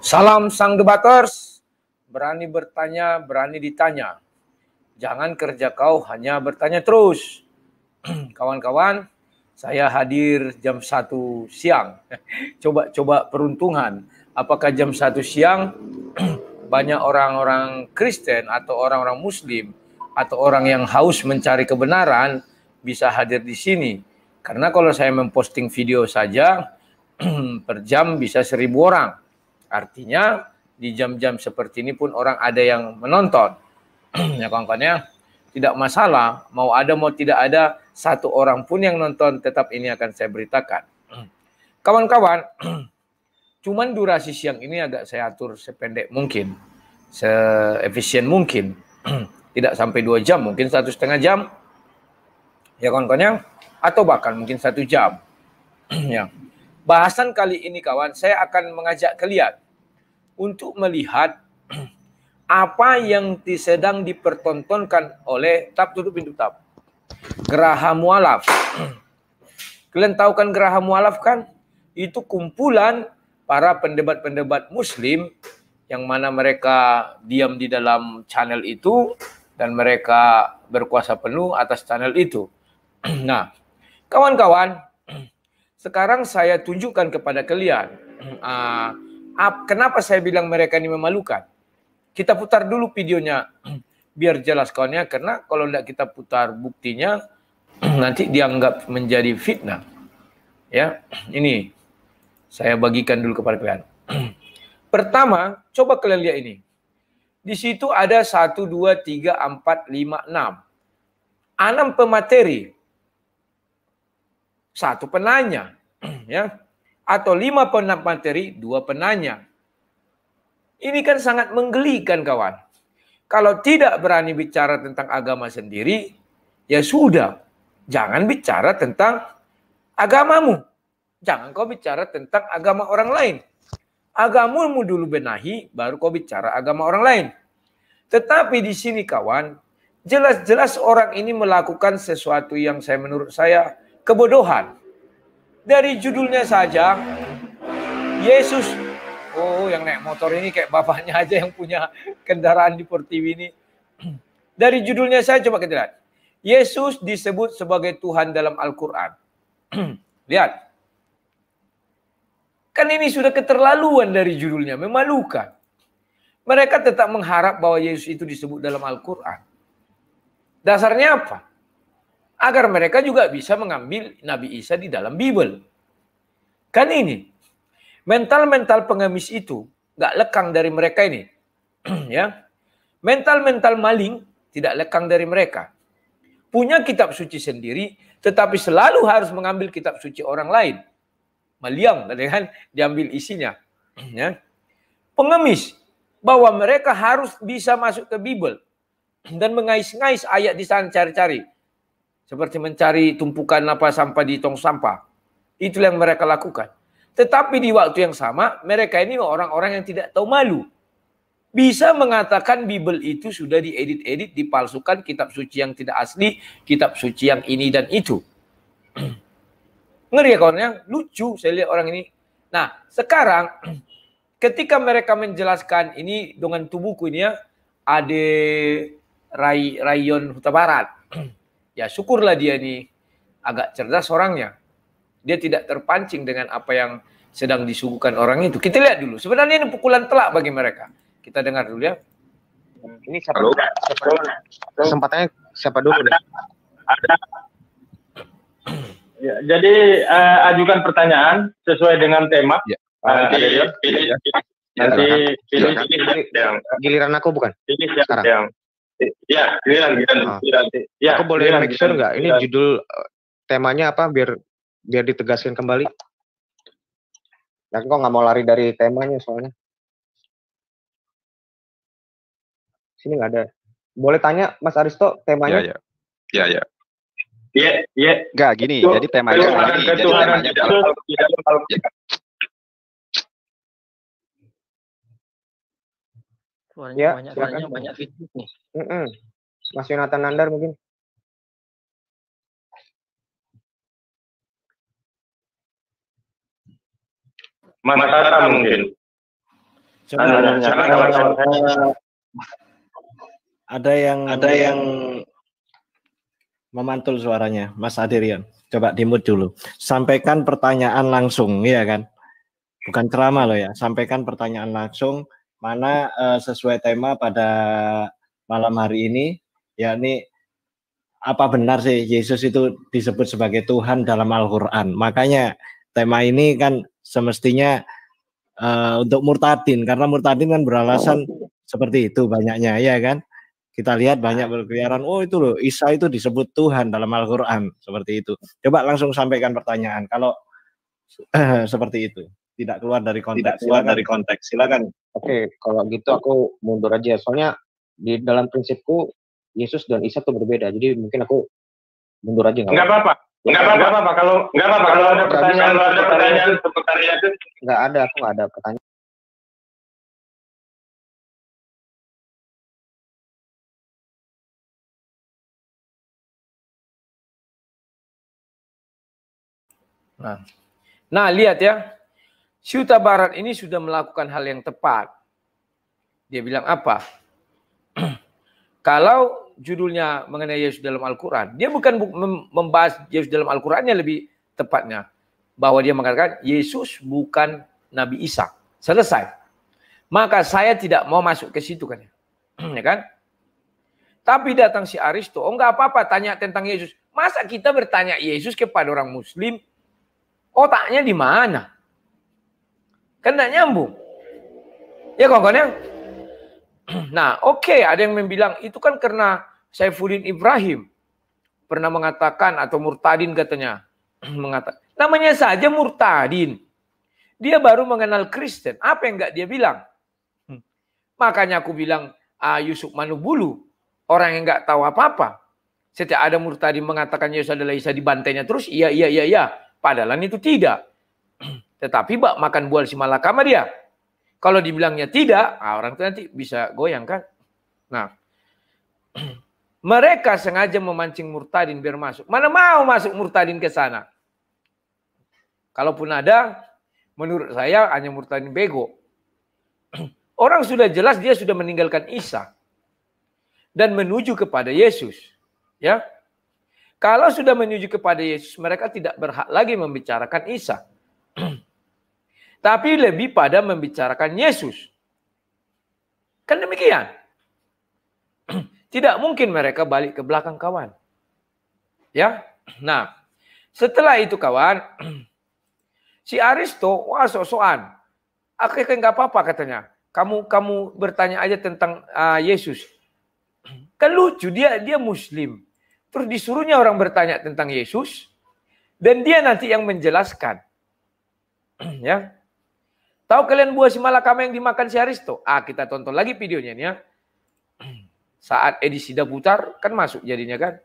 Salam sang debaters, berani bertanya, berani ditanya. Jangan kerja kau hanya bertanya terus. Kawan-kawan, saya hadir jam 1 siang. Coba-coba peruntungan, apakah jam 1 siang banyak orang-orang Kristen atau orang-orang Muslim atau orang yang haus mencari kebenaran bisa hadir di sini. Karena kalau saya memposting video saja per jam bisa seribu orang Artinya di jam-jam seperti ini pun orang ada yang menonton. ya kawan ya. tidak masalah mau ada mau tidak ada satu orang pun yang nonton tetap ini akan saya beritakan. Kawan-kawan, cuman durasi siang ini agak saya atur sependek mungkin, seefisien mungkin. tidak sampai dua jam, mungkin satu setengah jam. Ya kawan ya. atau bahkan mungkin satu jam. ya. Bahasan kali ini kawan, saya akan mengajak kalian untuk melihat apa yang sedang dipertontonkan oleh tap tutup pintu tap Geraha mualaf. Kalian tahu kan geraha mualaf kan? Itu kumpulan para pendebat-pendebat muslim yang mana mereka diam di dalam channel itu dan mereka berkuasa penuh atas channel itu. Nah, kawan-kawan, sekarang saya tunjukkan kepada kalian uh, Kenapa saya bilang mereka ini memalukan? Kita putar dulu videonya biar jelas kawannya karena kalau tidak kita putar buktinya nanti dianggap menjadi fitnah. Ya, ini saya bagikan dulu kepada kalian. Pertama, coba kalian lihat ini. Di situ ada satu, dua, tiga, empat, lima, enam. 6 pemateri. Satu penanya. ya atau lima penampateri, dua penanya. Ini kan sangat menggelikan kawan. Kalau tidak berani bicara tentang agama sendiri, ya sudah. Jangan bicara tentang agamamu. Jangan kau bicara tentang agama orang lain. Agamamu dulu benahi, baru kau bicara agama orang lain. Tetapi di sini kawan, jelas-jelas orang ini melakukan sesuatu yang saya menurut saya kebodohan. Dari judulnya saja, Yesus, oh yang naik motor ini kayak bapaknya aja yang punya kendaraan di Pertiwi ini. Dari judulnya saya coba kita lihat. Yesus disebut sebagai Tuhan dalam Al-Quran. lihat. Kan ini sudah keterlaluan dari judulnya, memalukan. Mereka tetap mengharap bahwa Yesus itu disebut dalam Al-Quran. Dasarnya apa? agar mereka juga bisa mengambil Nabi Isa di dalam Bible. Kan ini mental-mental pengemis itu gak lekang dari mereka ini, ya. Mental-mental maling tidak lekang dari mereka. Punya kitab suci sendiri, tetapi selalu harus mengambil kitab suci orang lain. Meliang, kan? Diambil isinya. Ya. Pengemis bahwa mereka harus bisa masuk ke Bible dan mengais-ngais ayat di sana cari-cari seperti mencari tumpukan apa sampah di tong sampah. Itulah yang mereka lakukan. Tetapi di waktu yang sama, mereka ini orang-orang yang tidak tahu malu. Bisa mengatakan Bible itu sudah diedit-edit, dipalsukan, kitab suci yang tidak asli, kitab suci yang ini dan itu. Ngeri ya kawan yang lucu saya lihat orang ini. Nah sekarang ketika mereka menjelaskan ini dengan tubuhku ini ya, ada Rayon Huta Barat ya syukurlah dia ini agak cerdas orangnya. Dia tidak terpancing dengan apa yang sedang disuguhkan orang itu. Kita lihat dulu. Sebenarnya ini pukulan telak bagi mereka. Kita dengar dulu ya. Ini siapa Halo. dulu? Siapa dulu? Kesempatannya siapa dulu? Ada. ada. Ya, jadi uh, ajukan pertanyaan sesuai dengan tema. Ya. Uh, nanti, pilih, ya. nanti pilih, pilih, pilih, giliran aku bukan? Pilih siapa Sekarang. yang Ya, giliran, giliran, ah. giliran. Ya, aku boleh giliran, make sure nggak? Ini judul eh, temanya apa biar biar ditegaskan kembali. Ya, kok nggak mau lari dari temanya soalnya. Sini nggak ada. Boleh tanya Mas Aristo temanya? Ya, ya. Ya, ya. Iya, iya. Gak gini, itu, jadi temanya itu, jadi temanya itu, kalau, itu, kalau, kalau, ya. Suaranya ya, banyak, silakan. banyak, banyak fitur nih. Mm -mm. Mas Yonatan Nandar mungkin. Mas Tata mungkin. Coba ada, ada, ada, ada yang ada yang memantul suaranya, Mas Adirian. Coba dimut dulu. Sampaikan pertanyaan langsung, ya kan? Bukan ceramah loh ya. Sampaikan pertanyaan langsung mana uh, sesuai tema pada malam hari ini yakni apa benar sih Yesus itu disebut sebagai Tuhan dalam Al-Qur'an. Makanya tema ini kan semestinya uh, untuk murtadin karena murtadin kan beralasan oh, seperti itu banyaknya ya kan. Kita lihat banyak berkeliaran, oh itu loh Isa itu disebut Tuhan dalam Al-Qur'an seperti itu. Coba langsung sampaikan pertanyaan kalau seperti itu tidak keluar dari konteks. Tidak keluar silakan. dari konteks. Silakan. Oke, okay, kalau gitu aku mundur aja. Soalnya di dalam prinsipku Yesus dan Isa itu berbeda. Jadi mungkin aku mundur aja nggak apa-apa. Nggak apa-apa. enggak apa-apa kalau nggak apa-apa kalau ada pertanyaan kalau ada pertanyaan seputar itu. Nggak ada, aku nggak ada pertanyaan. Nah, nah lihat ya, Syuta Barat ini sudah melakukan hal yang tepat. Dia bilang apa? Kalau judulnya mengenai Yesus dalam Al-Quran, dia bukan membahas Yesus dalam Al-Qurannya lebih tepatnya. Bahwa dia mengatakan Yesus bukan Nabi Isa. Selesai. Maka saya tidak mau masuk ke situ kan. ya, ya kan? Tapi datang si Aristo, oh enggak apa-apa tanya tentang Yesus. Masa kita bertanya Yesus kepada orang muslim? Otaknya di mana? Kan tidak nyambung. Ya kawan-kawan ya? Nah oke okay, ada yang bilang itu kan karena Saifuddin Ibrahim pernah mengatakan atau murtadin katanya. mengatakan Namanya saja murtadin. Dia baru mengenal Kristen. Apa yang enggak dia bilang? Hmm. Makanya aku bilang ah, Yusuf Manubulu. Orang yang enggak tahu apa-apa. Setiap ada murtadin mengatakan Yesus adalah Isa dibantainya terus. Iya, iya, iya, iya. Padahal itu tidak. Tetapi bak makan buah si malakama dia. Kalau dibilangnya tidak, ah, orang itu nanti bisa goyang kan. Nah, mereka sengaja memancing murtadin biar masuk. Mana mau masuk murtadin ke sana? Kalaupun ada, menurut saya hanya murtadin bego. Orang sudah jelas dia sudah meninggalkan Isa dan menuju kepada Yesus. Ya, kalau sudah menuju kepada Yesus, mereka tidak berhak lagi membicarakan Isa. tapi lebih pada membicarakan Yesus. Kan demikian. Tidak mungkin mereka balik ke belakang kawan. Ya. Nah, setelah itu kawan, si Aristo wah sok-sokan. Akhirnya nggak apa-apa katanya. Kamu kamu bertanya aja tentang uh, Yesus. Kan lucu dia dia muslim. Terus disuruhnya orang bertanya tentang Yesus dan dia nanti yang menjelaskan. ya. Tahu kalian buah si malakama yang dimakan si Aristo? Ah, kita tonton lagi videonya nih ya. Saat edisi dah putar kan masuk jadinya kan.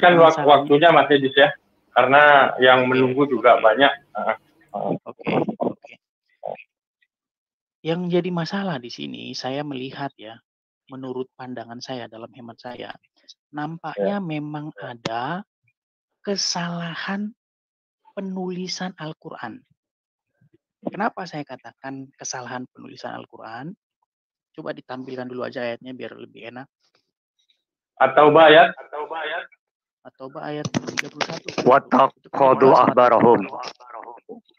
Kan iya, waktu waktunya masih Edis ya. Karena yang menunggu juga banyak. Ah, ah. Oke, oke. Yang jadi masalah di sini saya melihat ya, menurut pandangan saya dalam hemat saya, nampaknya ya. memang ada kesalahan penulisan Al-Qur'an Kenapa saya katakan kesalahan penulisan Al-Quran? Coba ditampilkan dulu aja ayatnya biar lebih enak. Atau bayat? Atau bayat? Atau ayat 31. kodu ahbarahum.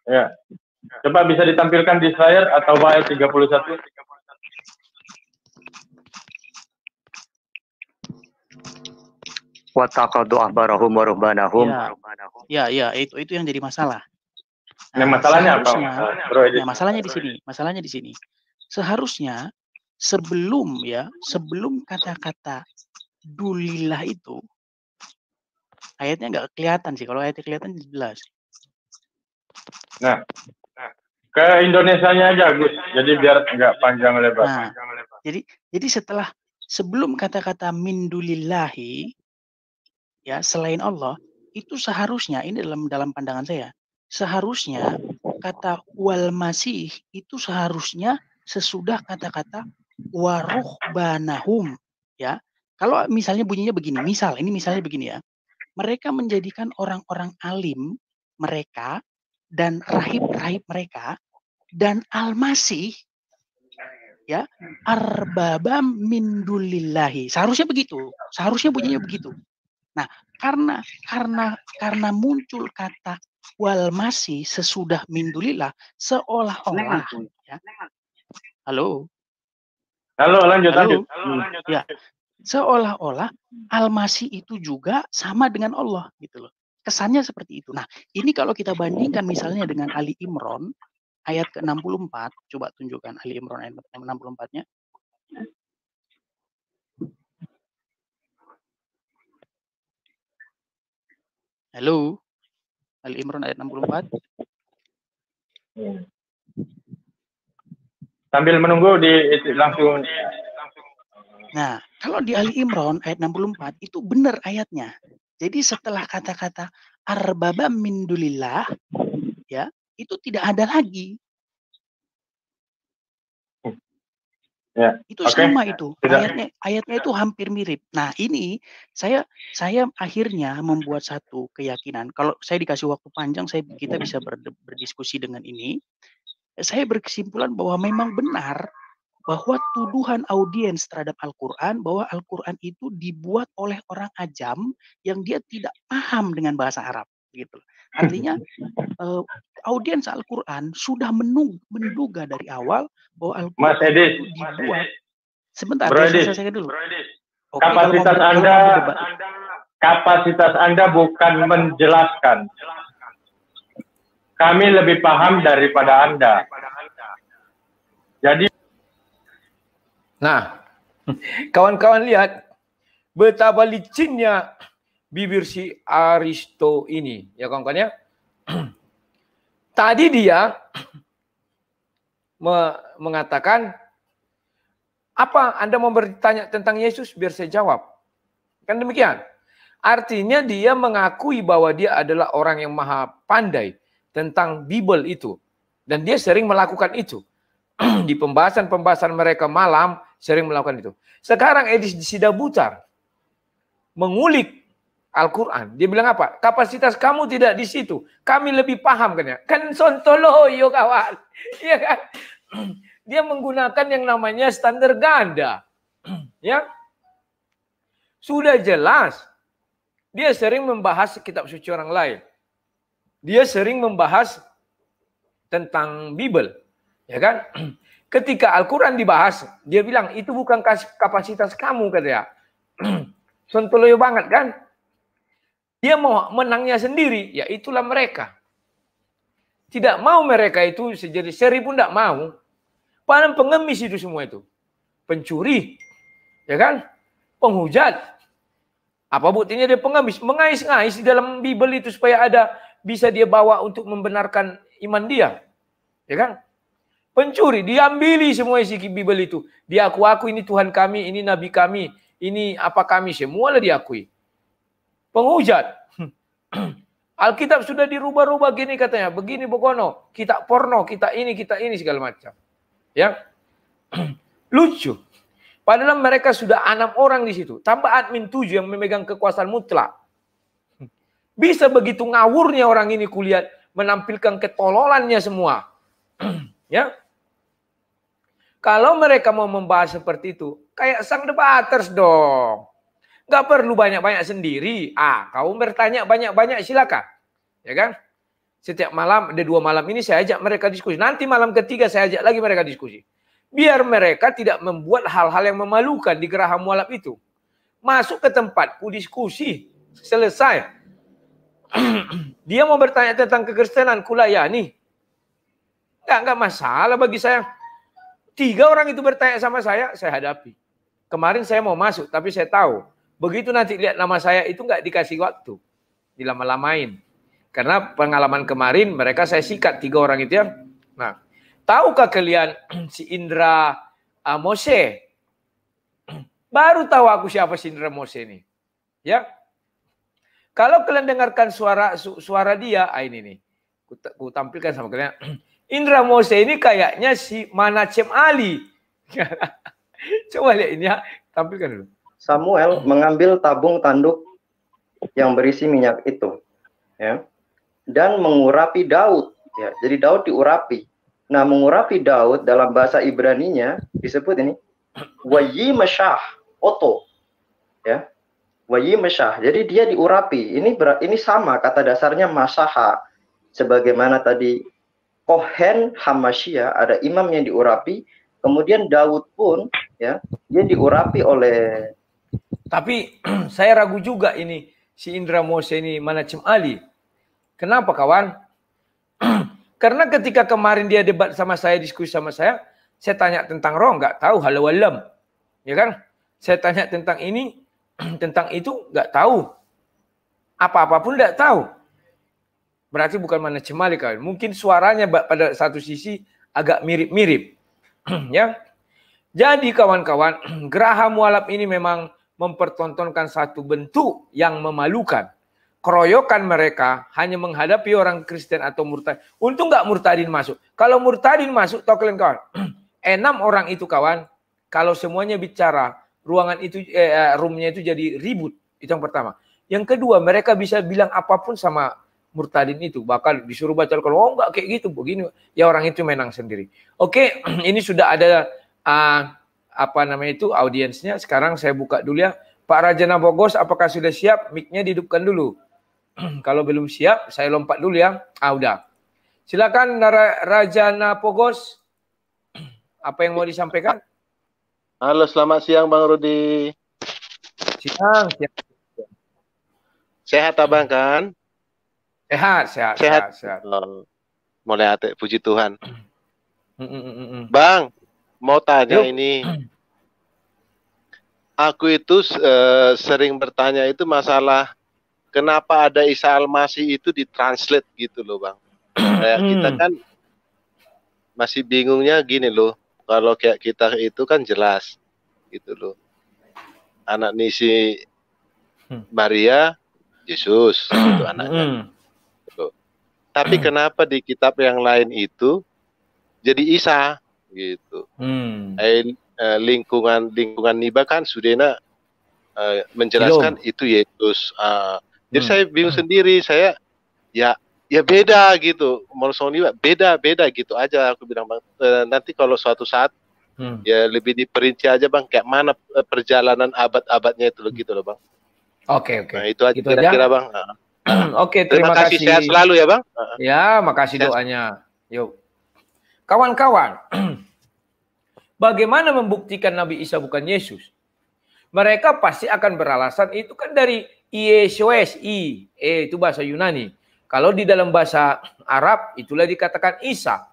Ya. Coba bisa ditampilkan di slide atau ayat 31. kodu ahbarahum warubanahum. Ya. ya, ya, itu itu yang jadi masalah Nah, masalahnya apa? Masalahnya, bro, nah, masalahnya di sini, masalahnya di sini. Seharusnya sebelum ya, sebelum kata-kata dulilah itu ayatnya nggak kelihatan sih. Kalau ayatnya kelihatan jelas. Nah, ke Indonesianya aja Gus. Jadi biar nggak panjang lebar. Nah, Jadi jadi setelah sebelum kata-kata mindulillahi ya selain Allah itu seharusnya ini dalam dalam pandangan saya seharusnya kata wal masih itu seharusnya sesudah kata-kata waruh banahum ya kalau misalnya bunyinya begini misal ini misalnya begini ya mereka menjadikan orang-orang alim mereka dan rahib-rahib mereka dan al masih ya arbabam mindulillahi seharusnya begitu seharusnya bunyinya begitu nah karena karena karena muncul kata wal masih sesudah mindulilah seolah-olah ya. Halo. Halo, lanjut Halo. lanjut. Halo, hmm. lanjut, Ya. Seolah-olah al-masih itu juga sama dengan Allah gitu loh. Kesannya seperti itu. Nah, ini kalau kita bandingkan misalnya dengan Ali Imron ayat ke-64, coba tunjukkan Ali Imron ayat 64-nya. Halo. Al Imran ayat 64. Ya. Sambil menunggu di langsung Nah, kalau di Ali Imran ayat 64 itu benar ayatnya. Jadi setelah kata-kata arbaba min dulillah ya, itu tidak ada lagi Ya. Itu okay. sama itu. Ayatnya ayatnya itu hampir mirip. Nah, ini saya saya akhirnya membuat satu keyakinan. Kalau saya dikasih waktu panjang saya kita bisa hmm. ber, berdiskusi dengan ini. Saya berkesimpulan bahwa memang benar bahwa tuduhan audiens terhadap Al-Qur'an bahwa Al-Qur'an itu dibuat oleh orang ajam yang dia tidak paham dengan bahasa Arab gitu. Artinya uh, audiens Al-Qur'an sudah menung, menduga dari awal bahwa Al-Qur'an Mas Edis, itu dibuat. Sebentar, Bro Edis, saya dulu. Bro Edis, Okay, kapasitas kalau Anda kalau Anda kapasitas Anda bukan menjelaskan. Kami lebih paham daripada Anda. Jadi Nah, kawan-kawan lihat betapa licinnya bibir si Aristo ini. Ya kawan-kawan ya. Tadi dia me mengatakan, apa Anda mau bertanya tentang Yesus? Biar saya jawab. Kan demikian. Artinya dia mengakui bahwa dia adalah orang yang maha pandai tentang Bible itu. Dan dia sering melakukan itu. Di pembahasan-pembahasan mereka malam sering melakukan itu. Sekarang Edis butar mengulik Al-Quran. Dia bilang apa? Kapasitas kamu tidak di situ. Kami lebih paham kan ya? Kan sontoloyo kawan. Iya kan? Dia menggunakan yang namanya standar ganda. ya. Sudah jelas. Dia sering membahas kitab suci orang lain. Dia sering membahas tentang Bible. Ya kan? Ketika Al-Quran dibahas, dia bilang, itu bukan kapasitas kamu, kan ya? Sontoloyo banget kan? Dia mau menangnya sendiri, ya itulah mereka. Tidak mau mereka itu sejadi seri pun tidak mau. Para pengemis itu semua itu. Pencuri, ya kan? Penghujat. Apa buktinya dia pengemis? Mengais-ngais di dalam Bible itu supaya ada bisa dia bawa untuk membenarkan iman dia. Ya kan? Pencuri, diambili semua isi Bible itu. Dia aku aku ini Tuhan kami, ini Nabi kami, ini apa kami, semua semualah diakui penghujat. Alkitab sudah dirubah-rubah gini katanya, begini Bokono, kita porno, kita ini, kita ini segala macam. Ya. Lucu. Padahal mereka sudah enam orang di situ. Tambah admin tujuh yang memegang kekuasaan mutlak. Bisa begitu ngawurnya orang ini kulihat menampilkan ketololannya semua. ya. Kalau mereka mau membahas seperti itu, kayak sang debaters dong. Nggak perlu banyak-banyak sendiri. Ah, kau bertanya banyak-banyak silakan. Ya kan? Setiap malam, ada dua malam ini saya ajak mereka diskusi. Nanti malam ketiga saya ajak lagi mereka diskusi. Biar mereka tidak membuat hal-hal yang memalukan di geraha mualaf itu. Masuk ke tempatku diskusi. Selesai. Dia mau bertanya tentang kekristenan, kulayani. Enggak, enggak masalah bagi saya. Tiga orang itu bertanya sama saya, saya hadapi. Kemarin saya mau masuk, tapi saya tahu Begitu nanti lihat nama saya itu nggak dikasih waktu. Dilama-lamain. Karena pengalaman kemarin mereka saya sikat tiga orang itu ya. Nah, tahukah kalian si Indra uh, Mose? Baru tahu aku siapa si Indra Mose ini. Ya. Kalau kalian dengarkan suara su, suara dia, ah ini nih. Ku, ku tampilkan sama kalian. Indra Mose ini kayaknya si Manacem Ali. Coba lihat ini ya, tampilkan dulu. Samuel mengambil tabung tanduk yang berisi minyak itu, ya, dan mengurapi Daud. Ya, jadi Daud diurapi. Nah, mengurapi Daud dalam bahasa Ibrani-nya disebut ini wayi mesah oto, ya, wayi mesah. Jadi dia diurapi. Ini ber, ini sama kata dasarnya masaha, sebagaimana tadi kohen hamasya ada imam yang diurapi, kemudian Daud pun ya dia diurapi oleh tapi saya ragu juga ini si Indra Mose ini mana Ali. Kenapa kawan? Karena ketika kemarin dia debat sama saya, diskusi sama saya, saya tanya tentang roh, nggak tahu halau alam. Ya kan? Saya tanya tentang ini, tentang itu, nggak tahu. Apa-apa pun nggak tahu. Berarti bukan mana cemali kawan. Mungkin suaranya pada satu sisi agak mirip-mirip. ya. Jadi kawan-kawan, Geraha Mualaf ini memang mempertontonkan satu bentuk yang memalukan. Keroyokan mereka hanya menghadapi orang Kristen atau murtad. Untung nggak murtadin masuk. Kalau murtadin masuk, tau kalian kawan. Enam orang itu kawan, kalau semuanya bicara, ruangan itu, eh, eh, roomnya itu jadi ribut. Itu yang pertama. Yang kedua, mereka bisa bilang apapun sama murtadin itu. bakal disuruh baca kalau oh nggak kayak gitu, begini. Ya orang itu menang sendiri. Oke, ini sudah ada... Uh, apa namanya itu audiensnya. Sekarang saya buka dulu ya. Pak Rajana Bogos, apakah sudah siap? Mic-nya dihidupkan dulu. Kalau belum siap, saya lompat dulu ya. Ah, udah. Silakan Rajana Pogos. Apa yang mau disampaikan? Halo, selamat siang Bang Rudi. Siang, siang. Sehat abang kan? Sehat, sehat, sehat. sehat, sehat. Oh, mulai hati, puji Tuhan. Bang, mau tanya Yuk. ini. Aku itu uh, sering bertanya itu masalah kenapa ada Isa Almasih itu ditranslate gitu loh Bang. Kayak kita hmm. kan masih bingungnya gini loh. Kalau kayak kita itu kan jelas gitu loh. Anak Nisi hmm. Maria Yesus itu anaknya. Hmm. Tapi kenapa di kitab yang lain itu jadi Isa? gitu. Hmm. Eh, lingkungan lingkungan niba kan Sudena eh, menjelaskan itu Yesus. Uh, jadi hmm. saya bingung hmm. sendiri, saya ya ya beda gitu. Morosong niba beda beda gitu aja aku bilang bang. Eh, nanti kalau suatu saat hmm. ya lebih diperinci aja bang kayak mana eh, perjalanan abad-abadnya itu gitu loh bang. Oke okay, oke. Okay. Nah itu aja gitu kira-kira bang. Oke, okay, terima, terima kasih. kasih. Sehat selalu ya, Bang. Ya, makasih Sehat. doanya. Yuk. Kawan-kawan, bagaimana membuktikan Nabi Isa bukan Yesus? Mereka pasti akan beralasan itu kan dari Yesus, I, e, itu bahasa Yunani. Kalau di dalam bahasa Arab itulah dikatakan Isa.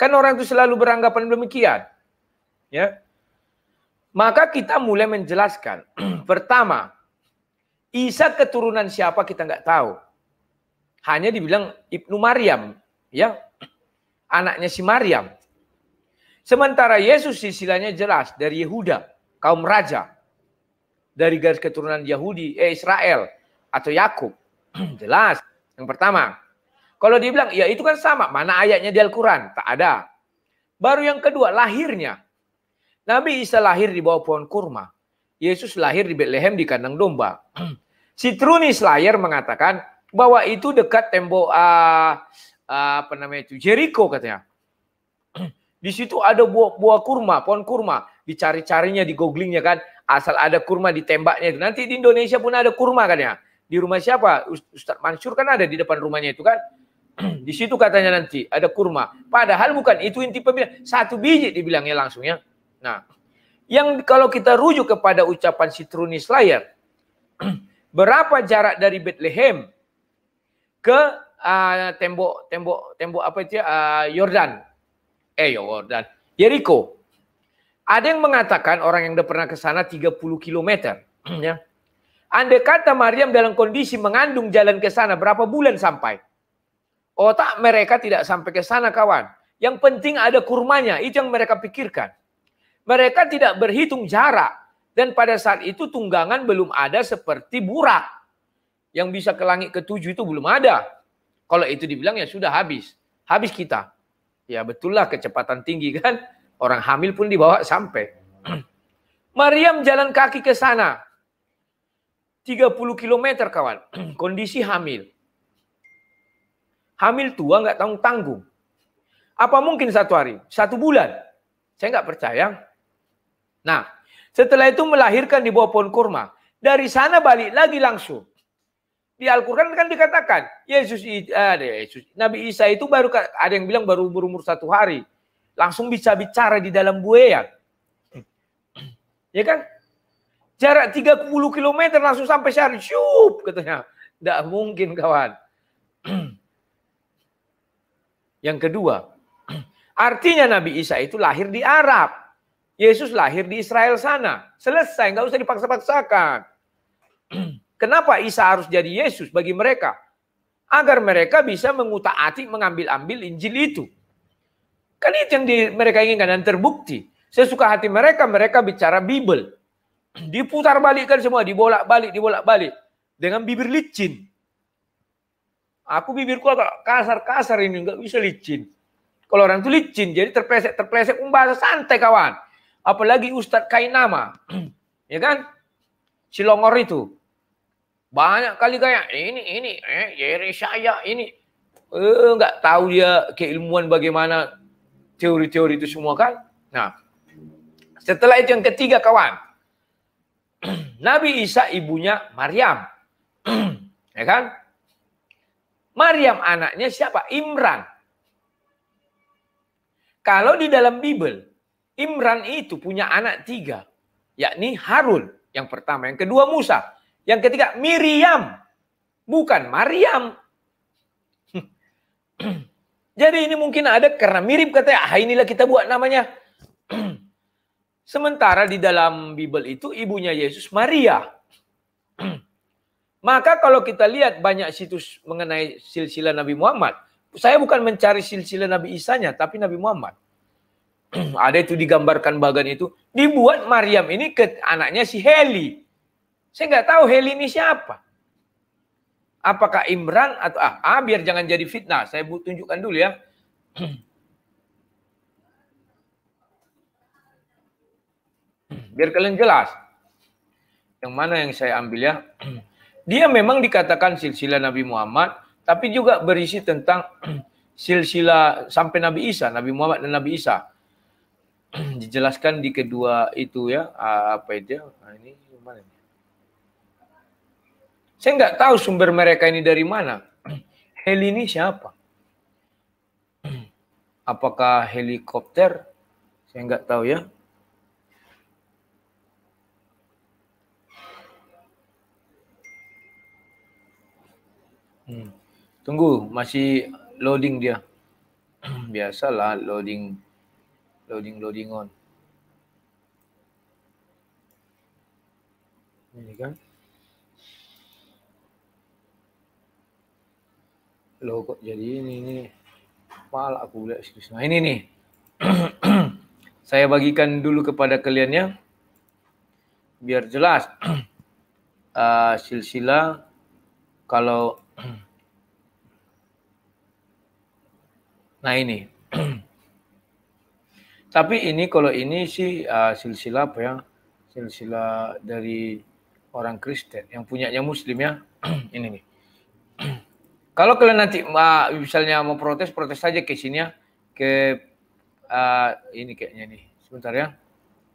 Kan orang itu selalu beranggapan demikian. Ya. Maka kita mulai menjelaskan. Pertama, Isa keturunan siapa kita nggak tahu. Hanya dibilang Ibnu Maryam, ya anaknya si Maryam. Sementara Yesus silsilanya jelas dari Yehuda, kaum raja. Dari garis keturunan Yahudi, eh Israel atau Yakub. jelas. Yang pertama. Kalau dibilang, ya itu kan sama. Mana ayatnya di Al-Quran? Tak ada. Baru yang kedua, lahirnya. Nabi Isa lahir di bawah pohon kurma. Yesus lahir di Bethlehem di kandang domba. Trunis Layer mengatakan bahwa itu dekat tembok uh, apa namanya itu Jericho katanya. Di situ ada buah, buah kurma, pohon kurma. Dicari-carinya di googlingnya kan. Asal ada kurma ditembaknya. Nanti di Indonesia pun ada kurma katanya. Di rumah siapa? Ustaz Mansur kan ada di depan rumahnya itu kan. di situ katanya nanti ada kurma. Padahal bukan itu inti pemilihan. Satu biji dibilangnya langsung ya. Nah, yang kalau kita rujuk kepada ucapan Trunis Layar, berapa jarak dari Bethlehem ke uh, tembok tembok tembok apa itu uh, Yordan. Eh ya Yordan. Jericho. Ada yang mengatakan orang yang udah pernah ke sana 30 km ya. Anda kata Maryam dalam kondisi mengandung jalan ke sana berapa bulan sampai? Otak mereka tidak sampai ke sana kawan. Yang penting ada kurmanya, itu yang mereka pikirkan. Mereka tidak berhitung jarak dan pada saat itu tunggangan belum ada seperti burak. Yang bisa ke langit ketujuh itu belum ada. Kalau itu dibilang ya sudah habis. Habis kita. Ya betul lah kecepatan tinggi kan. Orang hamil pun dibawa sampai. Maryam jalan kaki ke sana. 30 km kawan. Kondisi hamil. Hamil tua nggak tanggung-tanggung. Apa mungkin satu hari? Satu bulan? Saya nggak percaya. Nah, setelah itu melahirkan di bawah pohon kurma. Dari sana balik lagi langsung. Di Al-Quran kan dikatakan, Yesus, eh, ada Yesus, Nabi Isa itu baru, ada yang bilang baru umur umur satu hari. Langsung bisa bicara di dalam buaya. Ya kan? Jarak 30 km langsung sampai syar Syup, katanya. Tidak mungkin kawan. yang kedua, artinya Nabi Isa itu lahir di Arab. Yesus lahir di Israel sana. Selesai, nggak usah dipaksa-paksakan. Kenapa Isa harus jadi Yesus bagi mereka? Agar mereka bisa mengutak-atik mengambil-ambil Injil itu. Kan itu yang di, mereka inginkan dan terbukti. Sesuka hati mereka, mereka bicara Bible. Diputar balikkan semua, dibolak-balik, dibolak-balik. Dengan bibir licin. Aku bibirku agak kasar-kasar ini, nggak bisa licin. Kalau orang itu licin, jadi terpleset-terpleset, Umbar santai kawan. Apalagi Ustadz Kainama. ya kan? Silongor itu. Banyak kali gaya eh, ini ini eh Yeri Syaya ini eh enggak tahu dia keilmuan bagaimana teori-teori itu semua kan. Nah, setelah itu yang ketiga kawan. Nabi Isa ibunya Maryam. ya kan? Maryam anaknya siapa? Imran. Kalau di dalam Bible, Imran itu punya anak tiga. Yakni Harun yang pertama. Yang kedua Musa. Yang ketiga, Miriam. Bukan Mariam. Jadi ini mungkin ada karena mirip katanya, ah inilah kita buat namanya. Sementara di dalam Bible itu ibunya Yesus Maria. Maka kalau kita lihat banyak situs mengenai silsilah Nabi Muhammad, saya bukan mencari silsilah Nabi Isanya, tapi Nabi Muhammad. Ada itu digambarkan bagan itu dibuat Mariam ini ke anaknya si Heli. Saya nggak tahu Heli ini siapa. Apakah Imran atau ah, ah biar jangan jadi fitnah. Saya tunjukkan dulu ya. biar kalian jelas. Yang mana yang saya ambil ya. Dia memang dikatakan silsilah Nabi Muhammad, tapi juga berisi tentang silsilah sampai Nabi Isa, Nabi Muhammad dan Nabi Isa. Dijelaskan di kedua itu ya, ah, apa itu ya? Nah, ini mana ini? Saya nggak tahu sumber mereka ini dari mana. Heli ini siapa? Apakah helikopter? Saya nggak tahu ya. Hmm. Tunggu, masih loading dia. Biasalah loading, loading, loading on. Ini kan. loh kok jadi ini ini pala aku lihat nah ini nih saya bagikan dulu kepada kalian ya biar jelas uh, silsilah kalau nah ini tapi ini kalau ini sih uh, silsilah apa ya silsilah dari orang Kristen yang punyanya Muslim ya ini nih kalau kalian nanti misalnya mau protes, protes saja ke sini ya. Ke uh, ini kayaknya nih. Sebentar ya.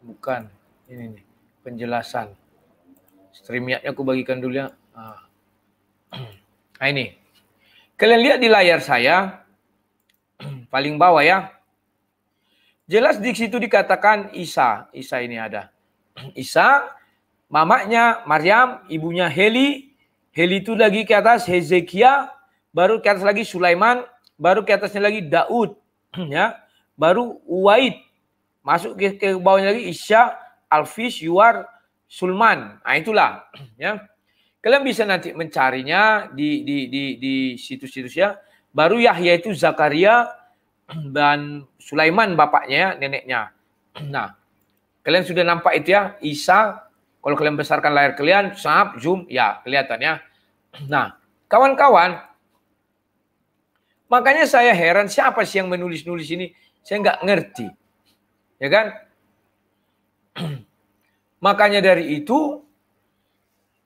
Bukan. Ini nih. Penjelasan. Streamnya aku bagikan dulu ya. Ah. Nah ini. Kalian lihat di layar saya. paling bawah ya. Jelas di situ dikatakan Isa. Isa ini ada. Isa, mamanya Maryam, ibunya Heli. Heli itu lagi ke atas, Hezekiah, baru ke atas lagi Sulaiman, baru ke atasnya lagi Daud, ya, baru Uwaid, masuk ke, ke bawahnya lagi Isya, Alfish, Yuar, Sulman. Nah, itulah, ya. Kalian bisa nanti mencarinya di di di di situs-situs ya. Baru Yahya itu Zakaria dan Sulaiman bapaknya, neneknya. Nah, kalian sudah nampak itu ya, Isa. Kalau kalian besarkan layar kalian, snap, zoom, ya kelihatannya. Nah, kawan-kawan, Makanya saya heran siapa sih yang menulis-nulis ini? Saya nggak ngerti. Ya kan? Makanya dari itu,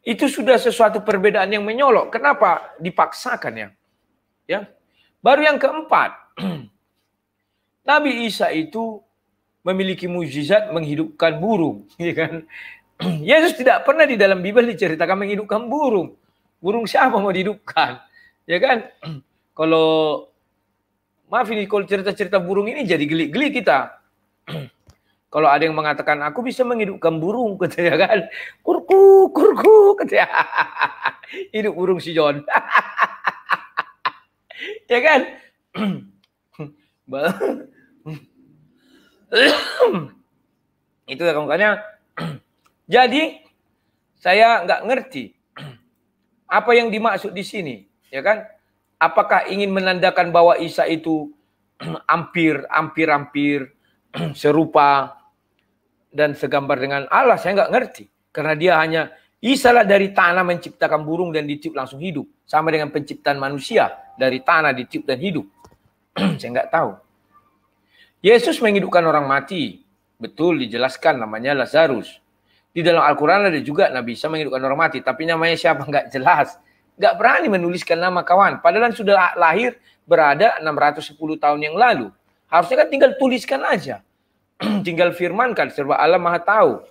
itu sudah sesuatu perbedaan yang menyolok. Kenapa dipaksakan ya? ya? Baru yang keempat, Nabi Isa itu memiliki mujizat menghidupkan burung. Ya kan? Yesus tidak pernah di dalam Bibel diceritakan menghidupkan burung. Burung siapa mau dihidupkan? Ya kan? kalau maaf ini kalau cerita-cerita burung ini jadi geli-geli kita. kalau ada yang mengatakan aku bisa menghidupkan burung katanya kan kurku kurku katanya hidup burung si John ya kan itu ya makanya jadi saya nggak ngerti apa yang dimaksud di sini ya kan Apakah ingin menandakan bahwa Isa itu hampir, hampir-hampir serupa dan segambar dengan Allah? Saya nggak ngerti. Karena dia hanya Isa lah dari tanah menciptakan burung dan ditiup langsung hidup. Sama dengan penciptaan manusia. Dari tanah ditiup dan hidup. Saya nggak tahu. Yesus menghidupkan orang mati. Betul dijelaskan namanya Lazarus. Di dalam Al-Quran ada juga Nabi Isa menghidupkan orang mati. Tapi namanya siapa nggak jelas nggak berani menuliskan nama kawan. Padahal sudah lahir berada 610 tahun yang lalu. Harusnya kan tinggal tuliskan aja. tinggal firmankan, serba Allah maha tahu.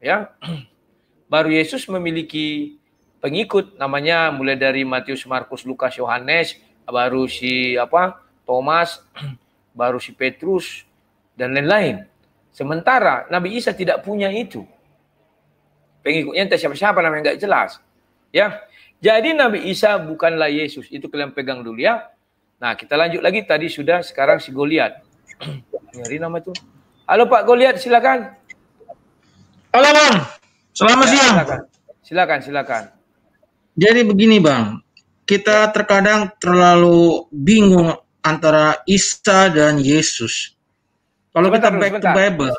Ya, Baru Yesus memiliki pengikut namanya mulai dari Matius, Markus, Lukas, Yohanes, baru si apa Thomas, baru si Petrus dan lain-lain. Sementara Nabi Isa tidak punya itu. Pengikutnya entah siapa-siapa namanya nggak jelas. Ya, jadi Nabi Isa bukanlah Yesus. Itu kalian pegang dulu ya. Nah, kita lanjut lagi. Tadi sudah sekarang si Goliat. Nyari nama itu. Halo Pak Goliat, silakan. Halo Bang. Selamat ya, siang. Silakan. silakan, silakan. Jadi begini Bang, kita terkadang terlalu bingung antara Isa dan Yesus. Kalau kita dulu, back sebentar. to Bible.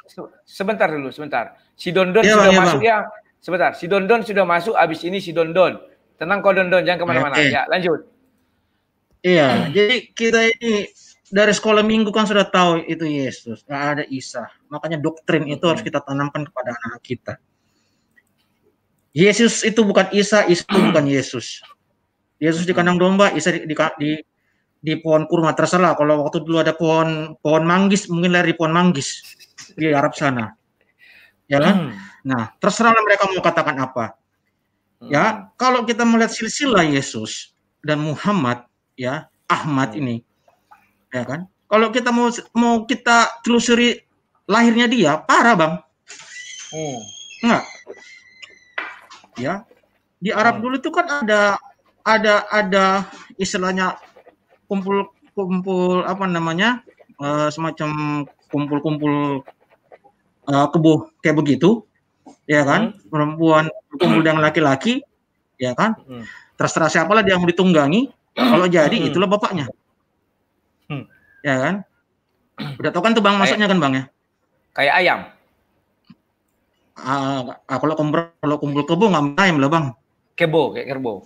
Sebentar dulu, sebentar. Si Dondon ya, sudah bang, ya, masuk bang. ya. Sebentar, si Dondon sudah masuk, habis ini si Dondon. Tenang kodon Don jangan kemana-mana. Okay. Ya, lanjut. Iya, jadi kita ini dari sekolah minggu kan sudah tahu itu Yesus, nggak ada Isa. Makanya doktrin itu harus kita tanamkan kepada anak-anak kita. Yesus itu bukan Isa, Isa itu bukan Yesus. Yesus di kandang domba, Isa di, di, di, di pohon kurma terserah. Kalau waktu dulu ada pohon pohon manggis, mungkin lari pohon manggis di Arab sana. Ya kan? Hmm. Nah, terserah mereka mau katakan apa. Ya, hmm. kalau kita melihat silsilah Yesus dan Muhammad, ya, Ahmad hmm. ini. Ya kan? Kalau kita mau mau kita telusuri lahirnya dia, parah, Bang. Oh. Enggak. Ya. Di Arab dulu itu kan ada ada ada istilahnya kumpul kumpul apa namanya? Uh, semacam kumpul-kumpul uh, eh, kebo kayak begitu ya kan hmm. perempuan berkumpul dengan laki-laki ya kan hmm. terserah siapalah dia mau ditunggangi kalau jadi hmm. itulah bapaknya hmm. ya kan udah tau kan tuh bang maksudnya kan bang ya kayak ayam ah, uh, kalau kumpul kalau kumpul kebo nggak ayam lah bang kebo kayak kerbo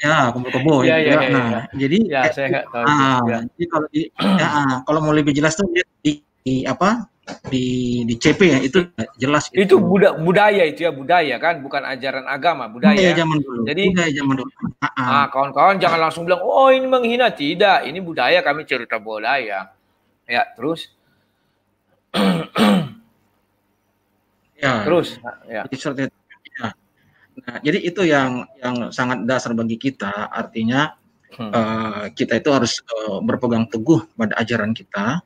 ya kumpul kebo ya, ya, ya, nah ya. jadi ya, saya tahu ah, jadi kalau di, ya, ah, kalau mau lebih jelas tuh di, di apa di di CP ya itu jelas itu, itu buda, budaya itu ya budaya kan bukan ajaran agama budaya, budaya zaman dulu jadi budaya zaman dulu ah, ah, ah. kawan-kawan jangan langsung bilang oh ini menghina tidak ini budaya kami cerita budaya ya terus ya terus ya. Jadi, ya. Nah, jadi itu yang yang sangat dasar bagi kita artinya hmm. uh, kita itu harus uh, berpegang teguh pada ajaran kita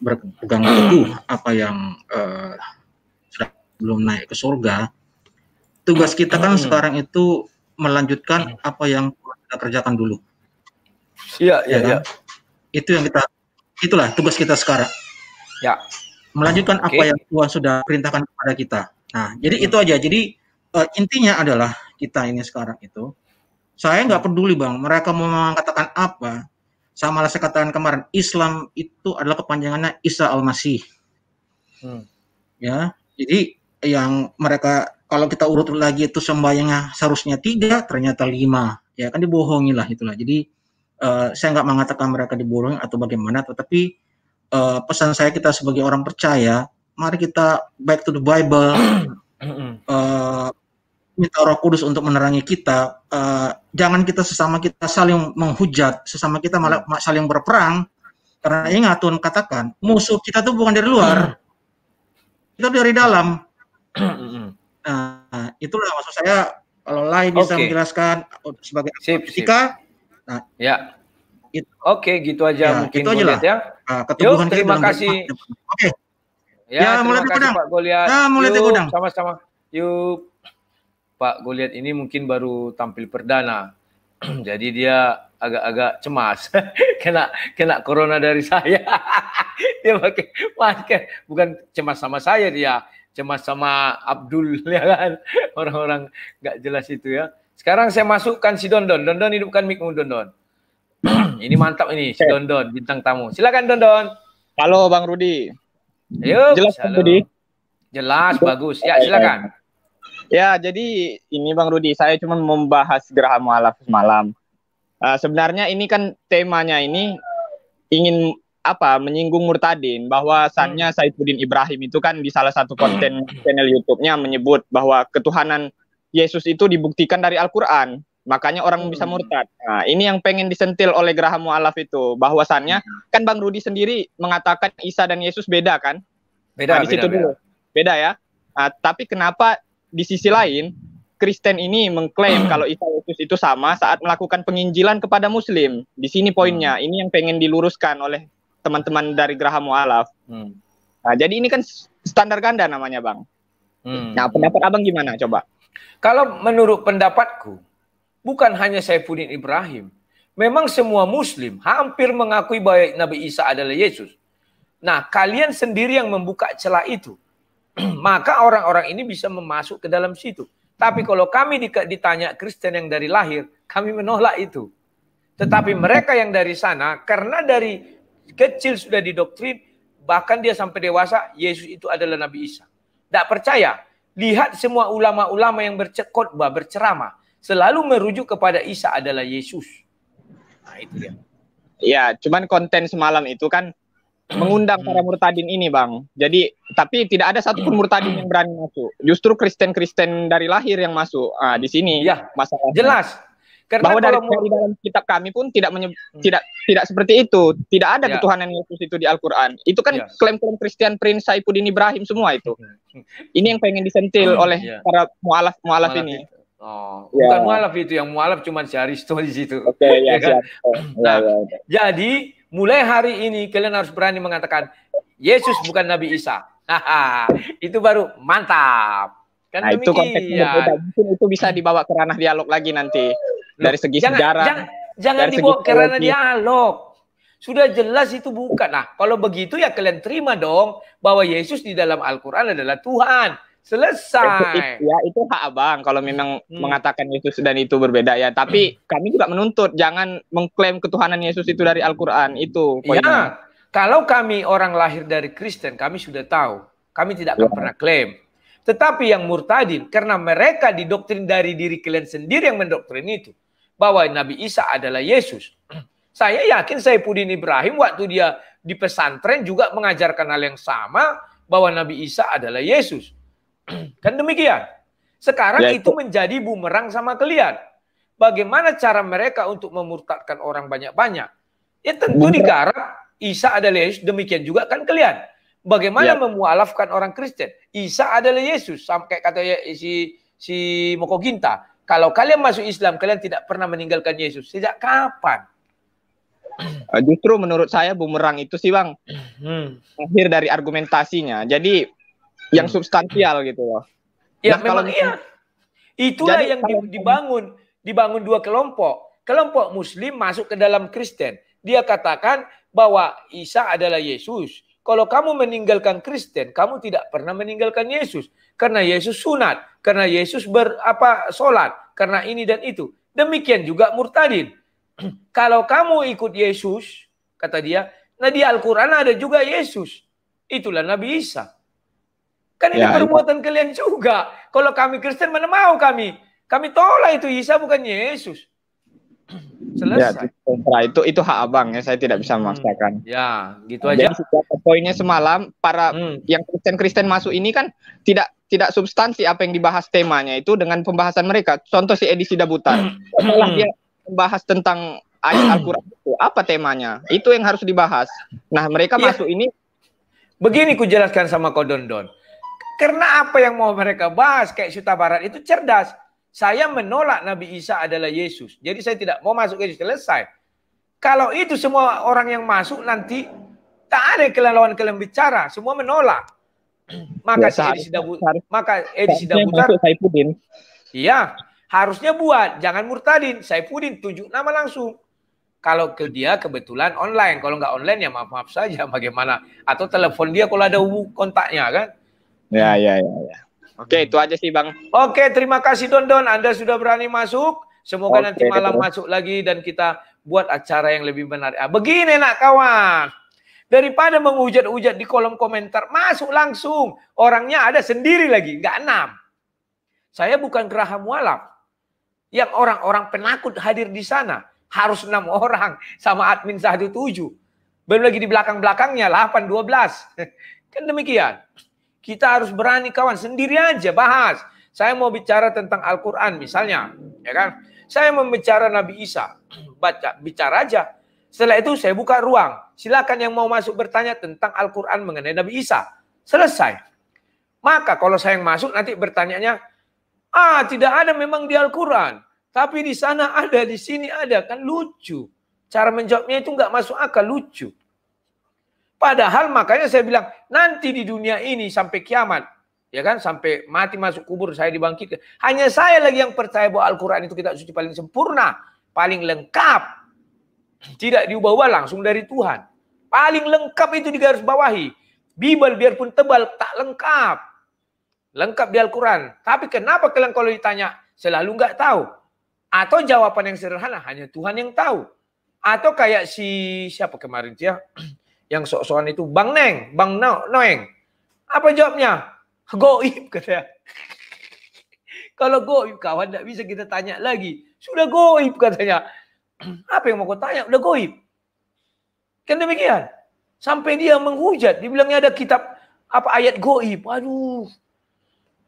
berpegang teguh apa yang uh, belum naik ke surga, tugas kita kan hmm. sekarang itu melanjutkan hmm. apa yang kita kerjakan dulu. Iya, iya, ya kan? iya. Kan? Itu yang kita, itulah tugas kita sekarang. Ya. Melanjutkan okay. apa yang Tuhan sudah perintahkan kepada kita. Nah, jadi hmm. itu aja. Jadi uh, intinya adalah kita ini sekarang itu, saya nggak hmm. peduli bang, mereka mau mengatakan apa, sama lah saya katakan kemarin Islam itu adalah kepanjangannya Isa Al-Masih hmm. ya jadi yang mereka kalau kita urut lagi itu sembahyangnya seharusnya tiga ternyata lima ya kan dibohongi lah itulah jadi uh, saya nggak mengatakan mereka dibohongi atau bagaimana tetapi uh, pesan saya kita sebagai orang percaya mari kita back to the Bible uh, minta Roh Kudus untuk menerangi kita. Uh, jangan kita sesama kita saling menghujat, sesama kita malah hmm. saling berperang. Karena ingat Tuhan katakan, musuh kita tuh bukan dari luar, hmm. kita dari dalam. Hmm. nah, itulah maksud saya. Kalau lain bisa okay. menjelaskan sebagai ketika, nah, ya. Oke, Oke, gitu aja ya, mungkin gitu aja lah. ya. Nah, Yuk, terima kasih. Oke. Okay. Ya, ya mulai terima kasih Pak Goliat. Nah, mulai Sama-sama. Yuk. Pak Goliat ini mungkin baru tampil perdana. Jadi dia agak-agak cemas kena kena corona dari saya. dia pakai masker, bukan cemas sama saya dia, cemas sama Abdul ya kan. Orang-orang nggak jelas itu ya. Sekarang saya masukkan si Dondon. Dondon hidupkan micmu Dondon. ini mantap ini si eh. Dondon bintang tamu. Silakan Dondon. Halo Bang Rudi. Ayo, jelas halo. Rudi. Jelas bagus. Ya, eh, silakan. Ya, jadi ini Bang Rudi, saya cuma membahas Geraha Mu'alaf semalam. Uh, sebenarnya ini kan temanya ini ingin apa menyinggung Murtadin bahwa hmm. Saifuddin Ibrahim itu kan di salah satu konten hmm. channel YouTube-nya menyebut bahwa ketuhanan Yesus itu dibuktikan dari Al-Qur'an. Makanya orang bisa hmm. murtad. Nah, ini yang pengen disentil oleh Geraha Mu'alaf itu bahwasannya hmm. kan Bang Rudi sendiri mengatakan Isa dan Yesus beda kan? Beda, nah, di situ beda. dulu. Beda ya. Uh, tapi kenapa di sisi lain, Kristen ini mengklaim kalau Isa Yesus itu sama saat melakukan penginjilan kepada Muslim. Di sini poinnya, hmm. ini yang pengen diluruskan oleh teman-teman dari Graham Mu'alaf. Hmm. Nah, jadi ini kan standar ganda namanya, Bang. Hmm. Nah, pendapat Abang gimana coba? Kalau menurut pendapatku, bukan hanya Saifuddin Ibrahim. Memang semua muslim hampir mengakui bahwa Nabi Isa adalah Yesus. Nah, kalian sendiri yang membuka celah itu. maka orang-orang ini bisa memasuk ke dalam situ. Tapi kalau kami ditanya Kristen yang dari lahir, kami menolak itu. Tetapi mereka yang dari sana, karena dari kecil sudah didoktrin, bahkan dia sampai dewasa, Yesus itu adalah Nabi Isa. Tidak percaya, lihat semua ulama-ulama yang bercekotbah, berceramah, selalu merujuk kepada Isa adalah Yesus. Nah itu dia. Ya, cuman konten semalam itu kan mengundang para murtadin ini bang. Jadi tapi tidak ada satu pun murtadin yang berani masuk. Justru Kristen Kristen dari lahir yang masuk. Ah di sini ya masalah. Jelas. Karena bahwa dari, mau... dari dalam kitab kami pun tidak menye... hmm. tidak tidak seperti itu. Tidak ada ya. ketuhanan Yesus itu di Al-Qur'an. Itu kan ya. klaim-klaim Kristen, Prince Saipudin Ibrahim semua itu. Ini yang pengen disentil hmm. oleh ya. para mualaf mualaf ini. Itu. Oh, ya. bukan mualaf itu yang mualaf cuman si Aristo di situ. Oke, okay, ya, ya kan? Siap. Nah, ya, ya. ya. jadi mulai hari ini kalian harus berani mengatakan Yesus bukan Nabi Isa. itu baru mantap. Kan nah, itu konteksnya berbeda. Mungkin itu bisa dibawa ke ranah dialog lagi nanti dari segi jangan, sejarah. Jangan, jangan dibawa ke ranah dialog. Sudah jelas itu bukan. Nah, kalau begitu ya kalian terima dong bahwa Yesus di dalam Al-Qur'an adalah Tuhan Selesai. Ya itu hak abang kalau memang hmm. mengatakan Yesus dan itu berbeda ya. Tapi hmm. kami juga menuntut jangan mengklaim ketuhanan Yesus itu dari Al-Quran itu. Poinnya. Ya, kalau kami orang lahir dari Kristen kami sudah tahu kami tidak akan ya. pernah klaim. Tetapi yang murtadin karena mereka didoktrin dari diri kalian sendiri yang mendoktrin itu bahwa Nabi Isa adalah Yesus. Saya yakin saya Saifuddin Ibrahim waktu dia di pesantren juga mengajarkan hal yang sama bahwa Nabi Isa adalah Yesus. kan demikian. Sekarang ya, itu. menjadi bumerang sama kalian. Bagaimana cara mereka untuk memurtadkan orang banyak-banyak? Ya tentu digarap Isa adalah Yesus, demikian juga kan kalian. Bagaimana ya. memualafkan orang Kristen? Isa adalah Yesus, sampai kata ya, si si Moko Ginta. Kalau kalian masuk Islam, kalian tidak pernah meninggalkan Yesus. Sejak kapan? Justru menurut saya bumerang itu sih bang, hmm. akhir dari argumentasinya. Jadi yang substansial gitu loh. Ya nah, memang iya. Itulah jadi, yang kalau, dibangun, dibangun dua kelompok. Kelompok muslim masuk ke dalam Kristen. Dia katakan bahwa Isa adalah Yesus. Kalau kamu meninggalkan Kristen, kamu tidak pernah meninggalkan Yesus. Karena Yesus sunat, karena Yesus berapa solat, karena ini dan itu. Demikian juga murtadin. Kalau kamu ikut Yesus, kata dia, nah di Al-Quran ada juga Yesus. Itulah Nabi Isa. Kan ini ya, perbuatan itu. kalian juga. Kalau kami Kristen mana mau kami? Kami tolak itu Isa bukan Yesus. Ya, Selesai. Ya, itu itu hak abang ya, saya tidak bisa hmm. memaksakan. Hmm, ya, gitu aja. Jadi poinnya semalam para hmm. yang Kristen Kristen masuk ini kan tidak tidak substansi apa yang dibahas temanya itu dengan pembahasan mereka. Contoh si Edi Sidabutar, hmm. setelah hmm. dia membahas tentang ayat Al-Qur'an itu, apa temanya? Itu yang harus dibahas. Nah, mereka ya. masuk ini begini ku jelaskan sama Kodondon. Karena apa yang mau mereka bahas kayak Suta Barat itu cerdas. Saya menolak Nabi Isa adalah Yesus. Jadi saya tidak mau masuk ke Yesus. Selesai. Kalau itu semua orang yang masuk nanti tak ada kelelawan kelam bicara. Semua menolak. Maka ya, edisi Dabu, maka edisi Sidabutar. Iya, harusnya buat, jangan murtadin. Saipudin tunjuk nama langsung. Kalau ke dia kebetulan online, kalau nggak online ya maaf maaf saja bagaimana. Atau telepon dia kalau ada hubung kontaknya kan. Ya, ya, ya, ya. Oke, okay, itu aja sih, Bang. Oke, okay, terima kasih Don Don, Anda sudah berani masuk. Semoga okay. nanti malam masuk lagi dan kita buat acara yang lebih menarik. Ah, begini nak kawan. Daripada menghujat-hujat di kolom komentar, masuk langsung. Orangnya ada sendiri lagi, nggak enam. Saya bukan geraha mualaf. Yang orang-orang penakut hadir di sana. Harus enam orang sama admin satu tujuh. Belum lagi di belakang-belakangnya, 8, 12. Kan demikian. Kita harus berani kawan, sendiri aja bahas. Saya mau bicara tentang Al-Quran misalnya, ya kan? Saya bicara Nabi Isa, baca, bicara aja. Setelah itu saya buka ruang. Silakan yang mau masuk bertanya tentang Al-Quran mengenai Nabi Isa. Selesai. Maka kalau saya yang masuk nanti bertanyanya, ah tidak ada memang di Al-Quran. Tapi di sana ada, di sini ada. Kan lucu. Cara menjawabnya itu nggak masuk akal, lucu. Padahal makanya saya bilang nanti di dunia ini sampai kiamat, ya kan sampai mati masuk kubur saya dibangkitkan. Hanya saya lagi yang percaya bahwa Al-Qur'an itu kitab suci paling sempurna, paling lengkap. Tidak diubah-ubah langsung dari Tuhan. Paling lengkap itu digaris bawahi. Bible biarpun tebal tak lengkap. Lengkap di Al-Qur'an. Tapi kenapa kalian kalau ditanya selalu nggak tahu? Atau jawaban yang sederhana hanya Tuhan yang tahu. Atau kayak si siapa kemarin dia yang sok-sokan itu Bang Neng, Bang no Noeng. Apa jawabnya? Goib katanya. Kalau goib kawan tidak bisa kita tanya lagi. Sudah goib katanya. Apa yang mau kau tanya? Udah goib. Kan demikian. Sampai dia menghujat. Dibilangnya ada kitab apa ayat goib. Aduh.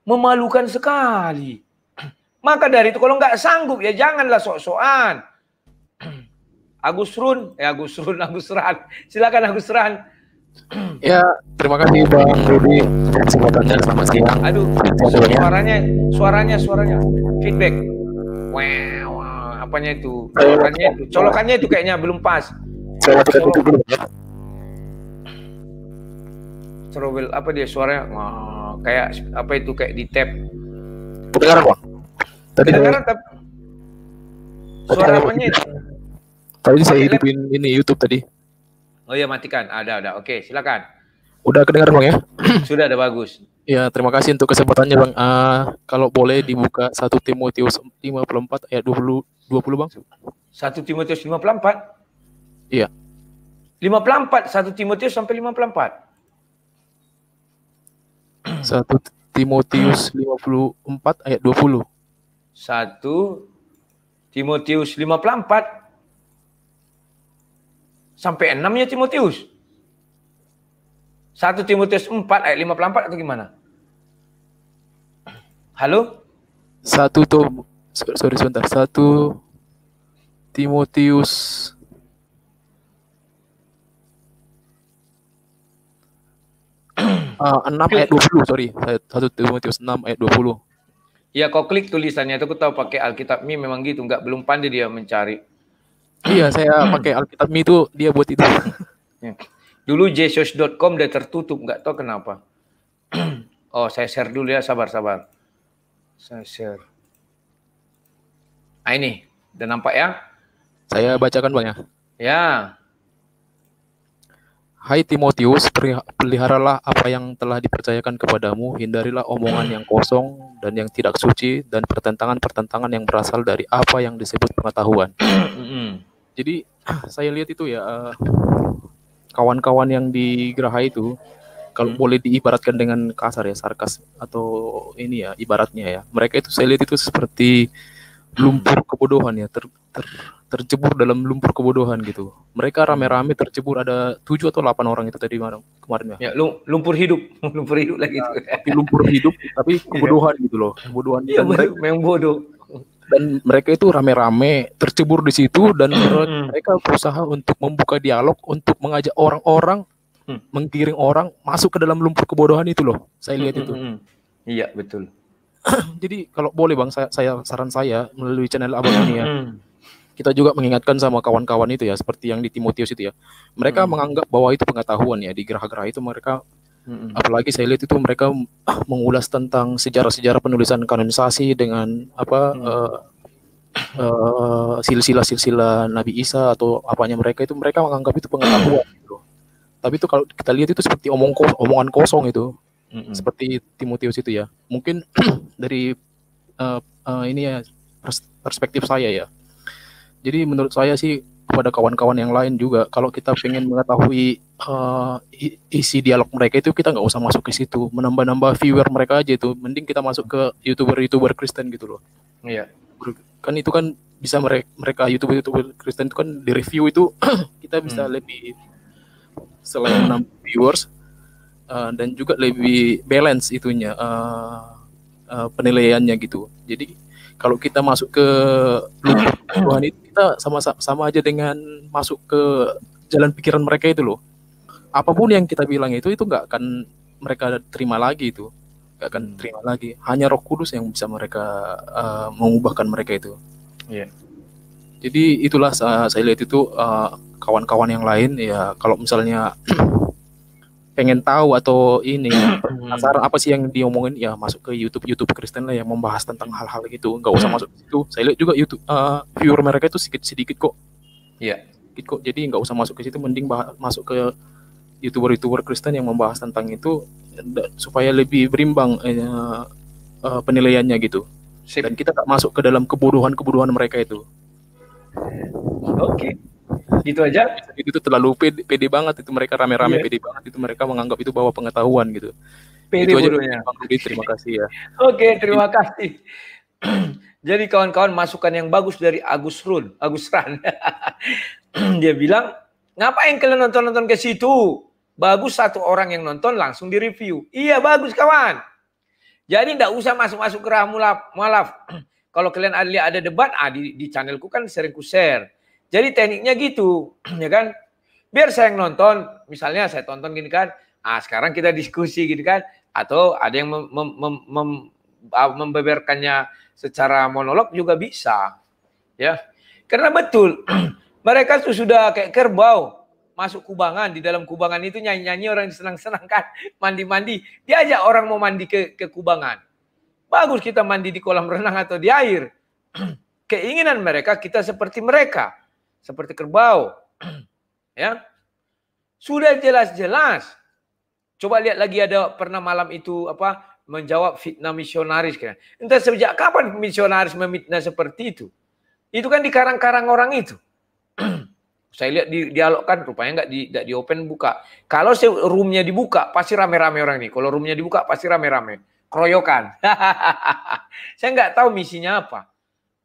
Memalukan sekali. Maka dari itu kalau nggak sanggup ya janganlah sok-sokan. Agus Run, ya eh, Agus Run, Agus Ran. Silakan Agus Ran. Ya, terima kasih Bang Rudi kesempatannya selamat siang. Aduh, suaranya, suaranya, suaranya feedback. Wow, apanya itu? Colokannya itu, colokannya itu kayaknya belum pas. Saya tutup dulu Cerobel apa dia suaranya? Nah, kayak apa itu kayak di tap. Kedengaran, Bang. Tadi kedengaran tapi suara apanya itu? Tadi saya hidupin ini YouTube tadi. Oh iya matikan. Ada ada. Oke, silakan. Udah kedengar Bang ya? Sudah ada bagus. Ya, terima kasih untuk kesempatannya Bang. Uh, kalau boleh dibuka 1 Timotius 54 ayat 20 20 Bang. 1 Timotius 54? Iya. 54 1 Timotius sampai 54. 1 Timotius 54 ayat 20. 1 Timotius 54 sampai 6 ya Timotius. 1 Timotius 4 ayat 54 atau gimana? Halo? Satu Tom, sorry sebentar. Satu Timotius uh, ah, 6 ayat 20, sorry. 1 Timotius 6 ayat 20. Ya kau klik tulisannya itu aku tahu pakai Alkitab Mi memang gitu, enggak belum pandai dia mencari iya, saya pakai Alkitab itu dia buat itu. Ya. Dulu jesus.com udah tertutup, nggak tahu kenapa. oh, saya share dulu ya, sabar-sabar. Saya share. Ah, ini, udah nampak ya? Saya bacakan banyak. Ya. Hai Timotius, peliharalah apa yang telah dipercayakan kepadamu, hindarilah omongan yang kosong dan yang tidak suci, dan pertentangan-pertentangan yang berasal dari apa yang disebut pengetahuan. Jadi saya lihat itu ya eh, kawan-kawan yang di Geraha itu kalau hmm. boleh diibaratkan dengan kasar ya sarkas atau ini ya ibaratnya ya. Mereka itu saya lihat itu seperti hmm. lumpur kebodohan ya ter, ter terjebur dalam lumpur kebodohan gitu. Mereka hmm. rame-rame terjebur ada tujuh atau delapan orang itu tadi malam kemarin ya. Ya, lumpur hidup, lumpur hidup lagi iya, itu. Tapi lumpur hidup tapi iya. kebodohan gitu loh. Kebodohan ya, mereka, bodoh dan mereka itu rame-rame tercebur di situ dan hmm. mereka berusaha untuk membuka dialog untuk mengajak orang-orang hmm. menggiring orang masuk ke dalam lumpur kebodohan itu loh saya lihat hmm, itu hmm, iya betul jadi kalau boleh bang saya, saya saran saya melalui channel abang ini ya kita juga mengingatkan sama kawan-kawan itu ya seperti yang di Timotius itu ya mereka hmm. menganggap bahwa itu pengetahuan ya di gerah-gerah itu mereka hmm Apalagi saya lihat itu mereka ah, mengulas tentang sejarah-sejarah penulisan kanonisasi dengan apa mm-hmm. uh, uh, silsilah-silsilah Nabi Isa atau apanya mereka itu mereka menganggap itu pengetahuan gitu. Tapi itu kalau kita lihat itu seperti omong ko- omongan kosong itu. hmm Seperti Timotius itu ya. Mungkin dari uh, uh, ini ya perspektif saya ya. Jadi menurut saya sih kepada kawan-kawan yang lain juga. Kalau kita pengen mengetahui uh, isi dialog mereka itu kita nggak usah masuk ke situ, menambah-nambah viewer mereka aja itu. Mending kita masuk ke youtuber-youtuber Kristen gitu loh. Iya. Kan itu kan bisa mereka, mereka youtuber-youtuber Kristen itu kan di review itu kita bisa hmm. lebih selain menambah viewers uh, dan juga lebih balance itunya uh, uh, penilaiannya gitu. Jadi kalau kita masuk ke Tuhan itu kita sama sama aja dengan masuk ke jalan pikiran mereka itu loh apapun yang kita bilang itu itu nggak akan mereka terima lagi itu nggak akan hmm. terima lagi hanya Roh Kudus yang bisa mereka uh, mengubahkan mereka itu yeah. jadi itulah saya, lihat itu eh, kawan-kawan uh, kawan -kawan yang lain ya kalau misalnya pengen hmm. tahu atau ini penasaran apa sih yang diomongin ya masuk ke YouTube YouTube Kristen lah yang membahas tentang hal-hal gitu nggak usah hmm. masuk ke situ saya lihat juga YouTube uh, viewer mereka itu sedikit sedikit kok ya yeah. kok jadi nggak usah masuk ke situ mending masuk ke youtuber youtuber Kristen yang membahas tentang itu supaya lebih berimbang uh, uh, penilaiannya gitu Sip. dan kita nggak masuk ke dalam kebodohan kebodohan mereka itu oke okay gitu aja itu terlalu pede, pede banget itu mereka rame-rame yeah. pede banget itu mereka menganggap itu bahwa pengetahuan gitu pede itu aja ya Bang Rudy terima kasih ya oke okay, terima kasih jadi kawan-kawan masukan yang bagus dari Agus Run Agus Ran dia bilang ngapain kalian nonton-nonton ke situ bagus satu orang yang nonton langsung di review iya bagus kawan jadi tidak usah masuk-masuk ke ramu malaf kalau kalian ada, ada debat ah, di, di channelku kan sering ku share jadi tekniknya gitu, ya kan? Biar saya yang nonton, misalnya saya tonton gini kan, ah sekarang kita diskusi gitu kan, atau ada yang mem, mem, mem, ah, membeberkannya secara monolog juga bisa, ya. Karena betul mereka tuh sudah kayak kerbau masuk kubangan di dalam kubangan itu nyanyi-nyanyi orang senang-senang kan mandi-mandi diajak orang mau mandi ke, ke kubangan bagus kita mandi di kolam renang atau di air keinginan mereka kita seperti mereka seperti kerbau. ya. Sudah jelas-jelas. Coba lihat lagi ada pernah malam itu apa menjawab fitnah misionaris kan. Entah sejak kapan misionaris memfitnah seperti itu. Itu kan di karang karang orang itu. saya lihat di dialogkan rupanya nggak di di open buka. Kalau roomnya dibuka pasti rame-rame orang ini. Kalau roomnya dibuka pasti rame-rame. Keroyokan. saya nggak tahu misinya apa.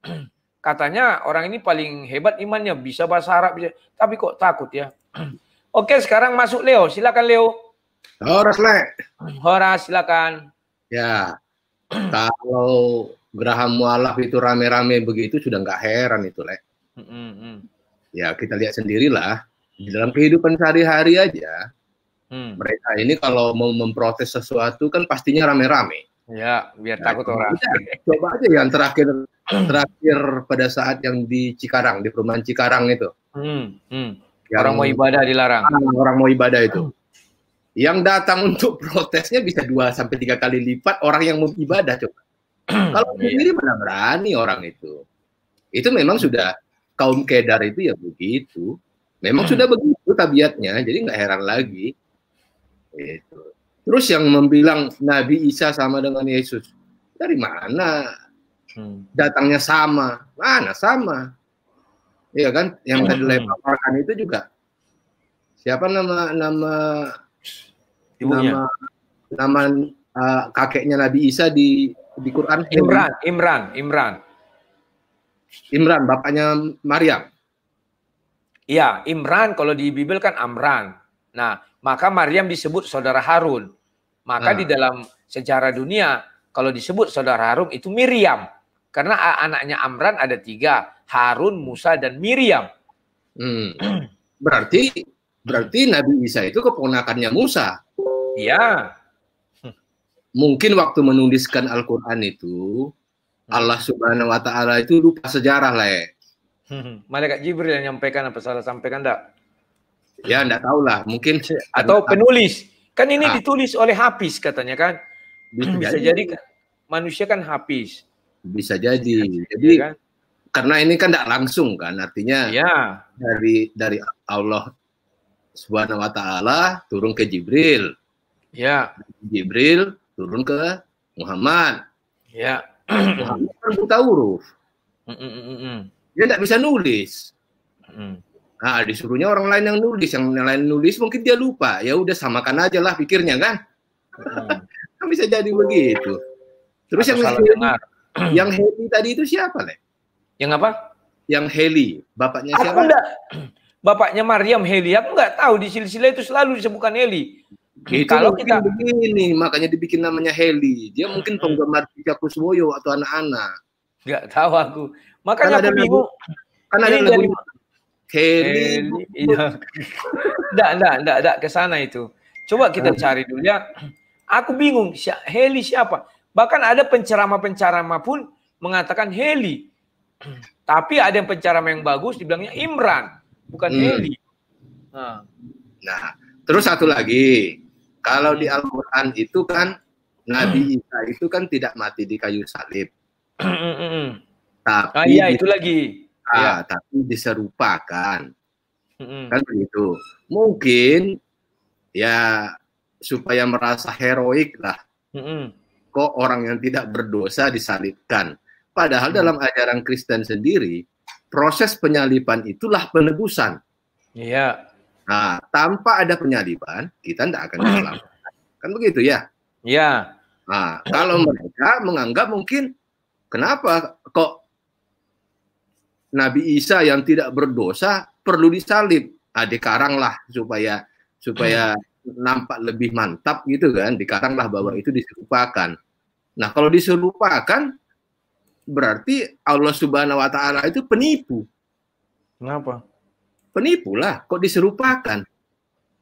Katanya orang ini paling hebat imannya, bisa bahasa Arab, bisa. tapi kok takut ya. Oke, sekarang masuk Leo. Silakan Leo. Horas, Le. Horas, silakan. Ya, kalau Graham Mualaf itu rame-rame begitu sudah nggak heran itu, Le. Mm -hmm. Ya, kita lihat sendirilah. Di dalam kehidupan sehari-hari aja, mm. Mereka ini kalau mau memprotes sesuatu kan pastinya rame-rame. Ya, biar nah, takut orang. Ya, coba aja yang terakhir terakhir pada saat yang di Cikarang di perumahan Cikarang itu hmm, hmm. orang mau ibadah dilarang ah, orang mau ibadah itu yang datang untuk protesnya bisa dua sampai tiga kali lipat orang yang mau ibadah coba hmm, kalau iya. sendiri mana berani orang itu itu memang sudah kaum kedar itu ya begitu memang hmm. sudah begitu tabiatnya jadi nggak heran lagi itu terus yang membilang Nabi Isa sama dengan Yesus dari mana Hmm. datangnya sama mana sama Iya kan yang hmm. tadi hmm. itu juga siapa nama nama Ibunya. nama nama uh, kakeknya Nabi Isa di di Quran Imran Imran Imran Imran bapaknya Maryam Iya Imran kalau di Bible kan Amran nah maka Maryam disebut saudara Harun maka nah. di dalam sejarah dunia kalau disebut saudara Harun itu Miriam karena anaknya Amran ada tiga, Harun, Musa, dan Miriam. Hmm. Berarti berarti Nabi Isa itu keponakannya Musa. Iya. Mungkin waktu menuliskan Al-Quran itu, hmm. Allah Subhanahu Wa Taala itu lupa sejarah lah ya. Hmm. Malaikat Jibril yang menyampaikan apa salah sampaikan enggak? Ya enggak lah. mungkin atau penulis. Kan ini ah. ditulis oleh Hafiz katanya kan. Bisa, bisa jadi kan manusia kan Hafiz. Bisa jadi. Jadi ya kan? karena ini kan tidak langsung kan, artinya ya. dari dari Allah Subhanahu Wa Taala turun ke Jibril. Ya. Jibril turun ke Muhammad. Ya. Muhammad kan huruf. Mm, mm, mm, dia tidak bisa nulis. Nah, disuruhnya orang lain yang nulis, yang lain nulis mungkin dia lupa. Ya udah samakan aja lah pikirnya kan. Hmm. bisa jadi begitu. Terus Atau yang salah dengar. yang Heli tadi itu siapa, Le? Yang apa? Yang Heli, bapaknya aku siapa? Enggak, bapaknya Mariam Heli. Aku nggak tahu di silsilah itu selalu disebutkan Heli. Itu kalau kita begini, makanya dibikin namanya Heli. Dia mungkin penggemar Tika Kuswoyo atau anak-anak. Nggak tahu aku. Makanya kan aku bingung. Kan ada lagu Heli. Iya. Enggak, enggak, enggak, enggak ke sana itu. Coba kita cari dulu ya. Aku bingung, Heli siapa? Bahkan ada pencerama-pencerama pun mengatakan Heli. Tapi ada yang pencerama yang bagus dibilangnya Imran, bukan hmm. Heli. Nah. nah, terus satu lagi. Kalau hmm. di Al-Qur'an itu kan Nabi hmm. Isa itu kan tidak mati di kayu salib. tapi ah, iya, itu lagi. Ah, ya. tapi diserupakan. kan begitu. Mungkin ya supaya merasa heroik lah kok orang yang tidak berdosa disalibkan. Padahal hmm. dalam ajaran Kristen sendiri, proses penyaliban itulah penebusan. Iya. Nah, tanpa ada penyaliban, kita tidak akan selamat. Hmm. Kan begitu ya? Iya. Nah, kalau mereka menganggap mungkin, kenapa kok Nabi Isa yang tidak berdosa perlu disalib? Adik ah, supaya supaya hmm. nampak lebih mantap gitu kan dikaranglah bahwa itu diserupakan Nah, kalau diserupakan berarti Allah Subhanahu wa taala itu penipu. Kenapa? Penipu lah, kok diserupakan?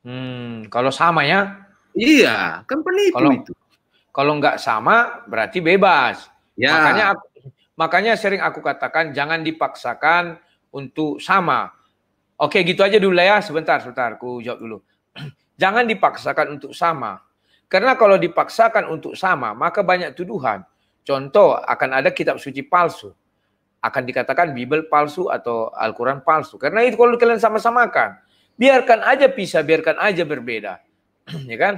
Hmm, kalau sama ya? Iya, kan penipu kalau, itu. Kalau nggak sama berarti bebas. Ya. Makanya aku, makanya sering aku katakan jangan dipaksakan untuk sama. Oke, gitu aja dulu ya. Sebentar, sebentar aku jawab dulu. jangan dipaksakan untuk sama karena kalau dipaksakan untuk sama, maka banyak tuduhan. Contoh, akan ada kitab suci palsu. Akan dikatakan Bible palsu atau Al-Quran palsu. Karena itu kalau kalian sama-samakan, biarkan aja pisah, biarkan aja berbeda. ya kan?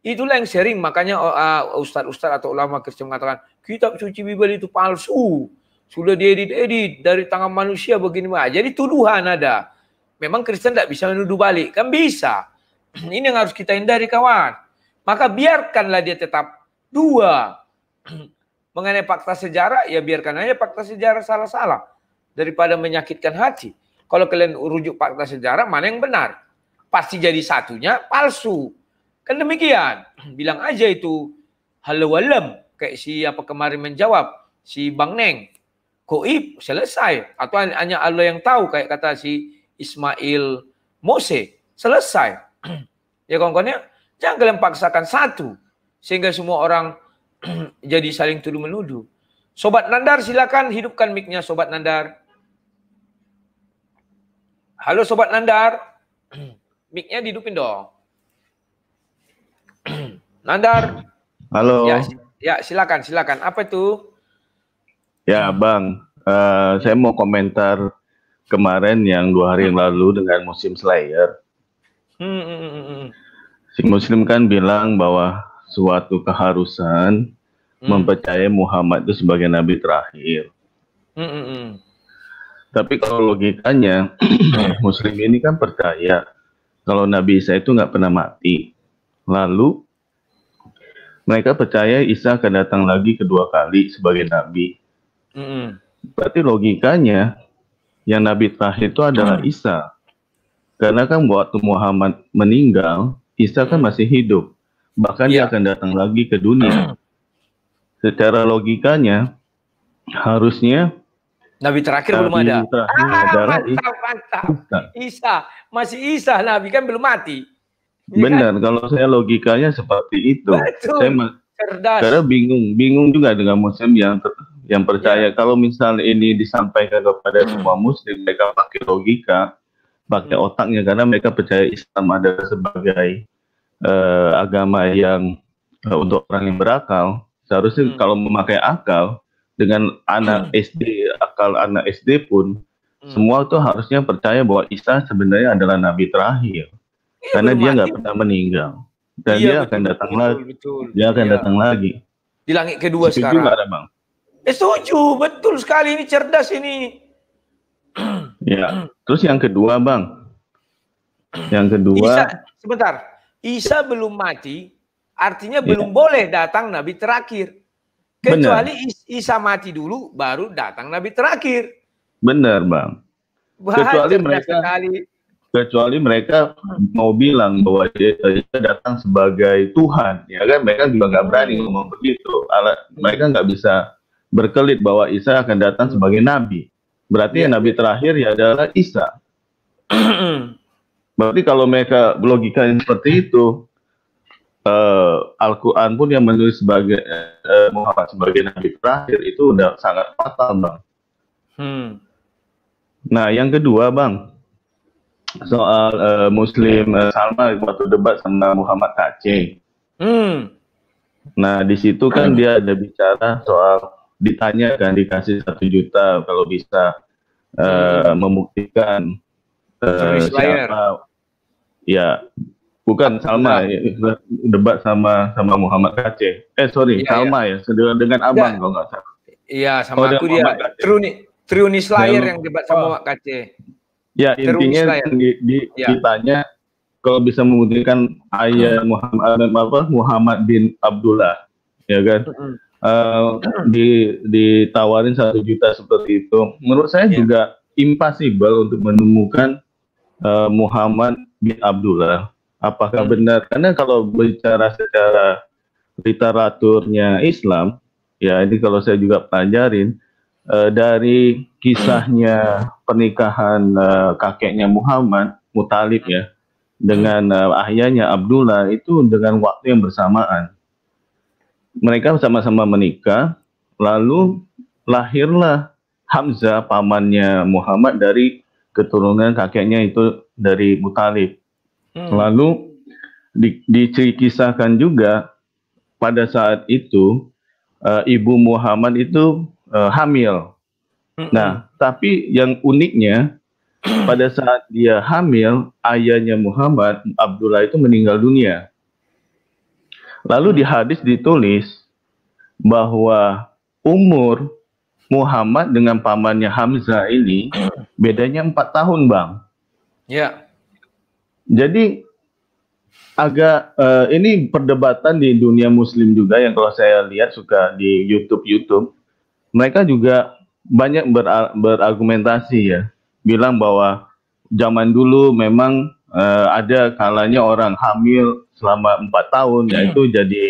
Itulah yang sering makanya uh, ustadz-ustadz atau ulama Kristen mengatakan kitab suci Bible itu palsu. Sudah diedit-edit dari tangan manusia begini. Jadi tuduhan ada. Memang Kristen tidak bisa menuduh balik. Kan bisa. Ini yang harus kita hindari kawan. Maka biarkanlah dia tetap dua. Mengenai fakta sejarah, ya biarkan aja fakta sejarah salah-salah. Daripada menyakitkan hati. Kalau kalian rujuk fakta sejarah, mana yang benar? Pasti jadi satunya palsu. Kan demikian. Bilang aja itu. Halo Kayak si apa kemarin menjawab. Si Bang Neng. Koib selesai. Atau hanya Allah yang tahu. Kayak kata si Ismail Mose. Selesai. ya kawan-kawannya Jangan kalian paksakan satu sehingga semua orang jadi saling tuduh menuduh. Sobat Nandar silakan hidupkan mic-nya Sobat Nandar. Halo Sobat Nandar. mic-nya dihidupin dong. Nandar. Halo. Ya, ya, silakan silakan. Apa itu? Ya, Bang. Uh, saya mau komentar kemarin yang dua hari yang lalu dengan musim Slayer. Hmm, hmm, hmm. hmm, hmm si Muslim kan bilang bahwa suatu keharusan hmm. mempercayai Muhammad itu sebagai nabi terakhir. Hmm, hmm, hmm. Tapi kalau logikanya Muslim ini kan percaya kalau Nabi Isa itu nggak pernah mati. Lalu mereka percaya Isa akan datang lagi kedua kali sebagai nabi. Mm. Berarti logikanya yang nabi terakhir itu adalah mm. Isa. Karena kan waktu Muhammad meninggal, Isa kan masih hidup. Bahkan yeah. dia iya. akan datang lagi ke dunia. Secara logikanya harusnya Nabi terakhir Nabi ah, belum ada. Terakhir ah, adalah mantap, mantap. Isa. Isa. Masih Isa Nabi kan belum mati. Ya Benar, kan? kalau saya logikanya seperti itu. Betul. Saya Cerdas. Karena bingung, bingung juga dengan muslim yang yang percaya ya. kalau misalnya ini disampaikan kepada hmm. semua muslim mereka pakai logika, pakai hmm. otaknya karena mereka percaya Islam adalah sebagai uh, agama yang uh, untuk orang yang berakal seharusnya hmm. kalau memakai akal dengan anak hmm. SD akal anak SD pun hmm. semua itu harusnya percaya bahwa Isa sebenarnya adalah nabi terakhir ya, karena dia nggak pernah meninggal dan dia betul, akan datang betul, lagi dia akan iya. datang lagi di langit kedua setuju sekarang ada, bang eh, setuju betul sekali ini cerdas ini ya Terus yang kedua, Bang. Yang kedua. Isa, sebentar. Isa belum mati, artinya iya. belum boleh datang nabi terakhir. Kecuali Bener. Isa mati dulu baru datang nabi terakhir. Benar, Bang. Bahan kecuali mereka sekali. kecuali mereka mau bilang bahwa dia, dia datang sebagai Tuhan, ya kan mereka juga nggak berani ngomong begitu. Alat mereka nggak bisa berkelit bahwa Isa akan datang sebagai nabi. Berarti ya. nabi terakhir ya adalah Isa. Berarti kalau mereka logika seperti itu, uh, Al-Quran pun yang menulis sebagai uh, Muhammad sebagai nabi terakhir itu udah sangat fatal, bang. Hmm. Nah, yang kedua, bang, soal uh, Muslim uh, Salma waktu debat sama Muhammad Kacing. Hmm. Nah, di situ kan dia ada bicara soal ditanya dan dikasih satu juta kalau bisa uh, membuktikan uh, siapa ya bukan Salma ya, debat sama sama Muhammad Kace eh sorry ya, ya. Salma ya, ya dengan, dengan ya. Abang kalau nggak salah iya sama oh, aku dia Truni Truni Slayer yang debat sama Muhammad Kace ya intinya di, di, ya. ditanya kalau bisa membuktikan ayah hmm. Muhammad apa Muhammad bin Abdullah ya kan mm -hmm Eh, di, ditawarin satu juta seperti itu. Menurut saya yeah. juga impossible untuk menemukan uh, Muhammad bin Abdullah. Apakah hmm. benar? Karena kalau bicara secara literaturnya Islam, ya ini kalau saya juga pelajarin uh, dari kisahnya pernikahan uh, kakeknya Muhammad Mutalib ya dengan uh, ayahnya Abdullah itu dengan waktu yang bersamaan mereka sama-sama menikah, lalu lahirlah Hamzah pamannya Muhammad dari keturunan kakeknya itu dari Mutalib. Hmm. Lalu di, dicerikisahkan juga pada saat itu uh, ibu Muhammad itu uh, hamil. Hmm. Nah, tapi yang uniknya pada saat dia hamil ayahnya Muhammad Abdullah itu meninggal dunia. Lalu di hmm. hadis ditulis bahwa umur Muhammad dengan pamannya Hamzah ini hmm. bedanya empat tahun, Bang. Ya. Jadi agak uh, ini perdebatan di dunia muslim juga yang kalau saya lihat suka di YouTube YouTube. Mereka juga banyak ber, berargumentasi ya, bilang bahwa zaman dulu memang uh, ada kalanya orang hamil selama empat tahun, ya itu jadi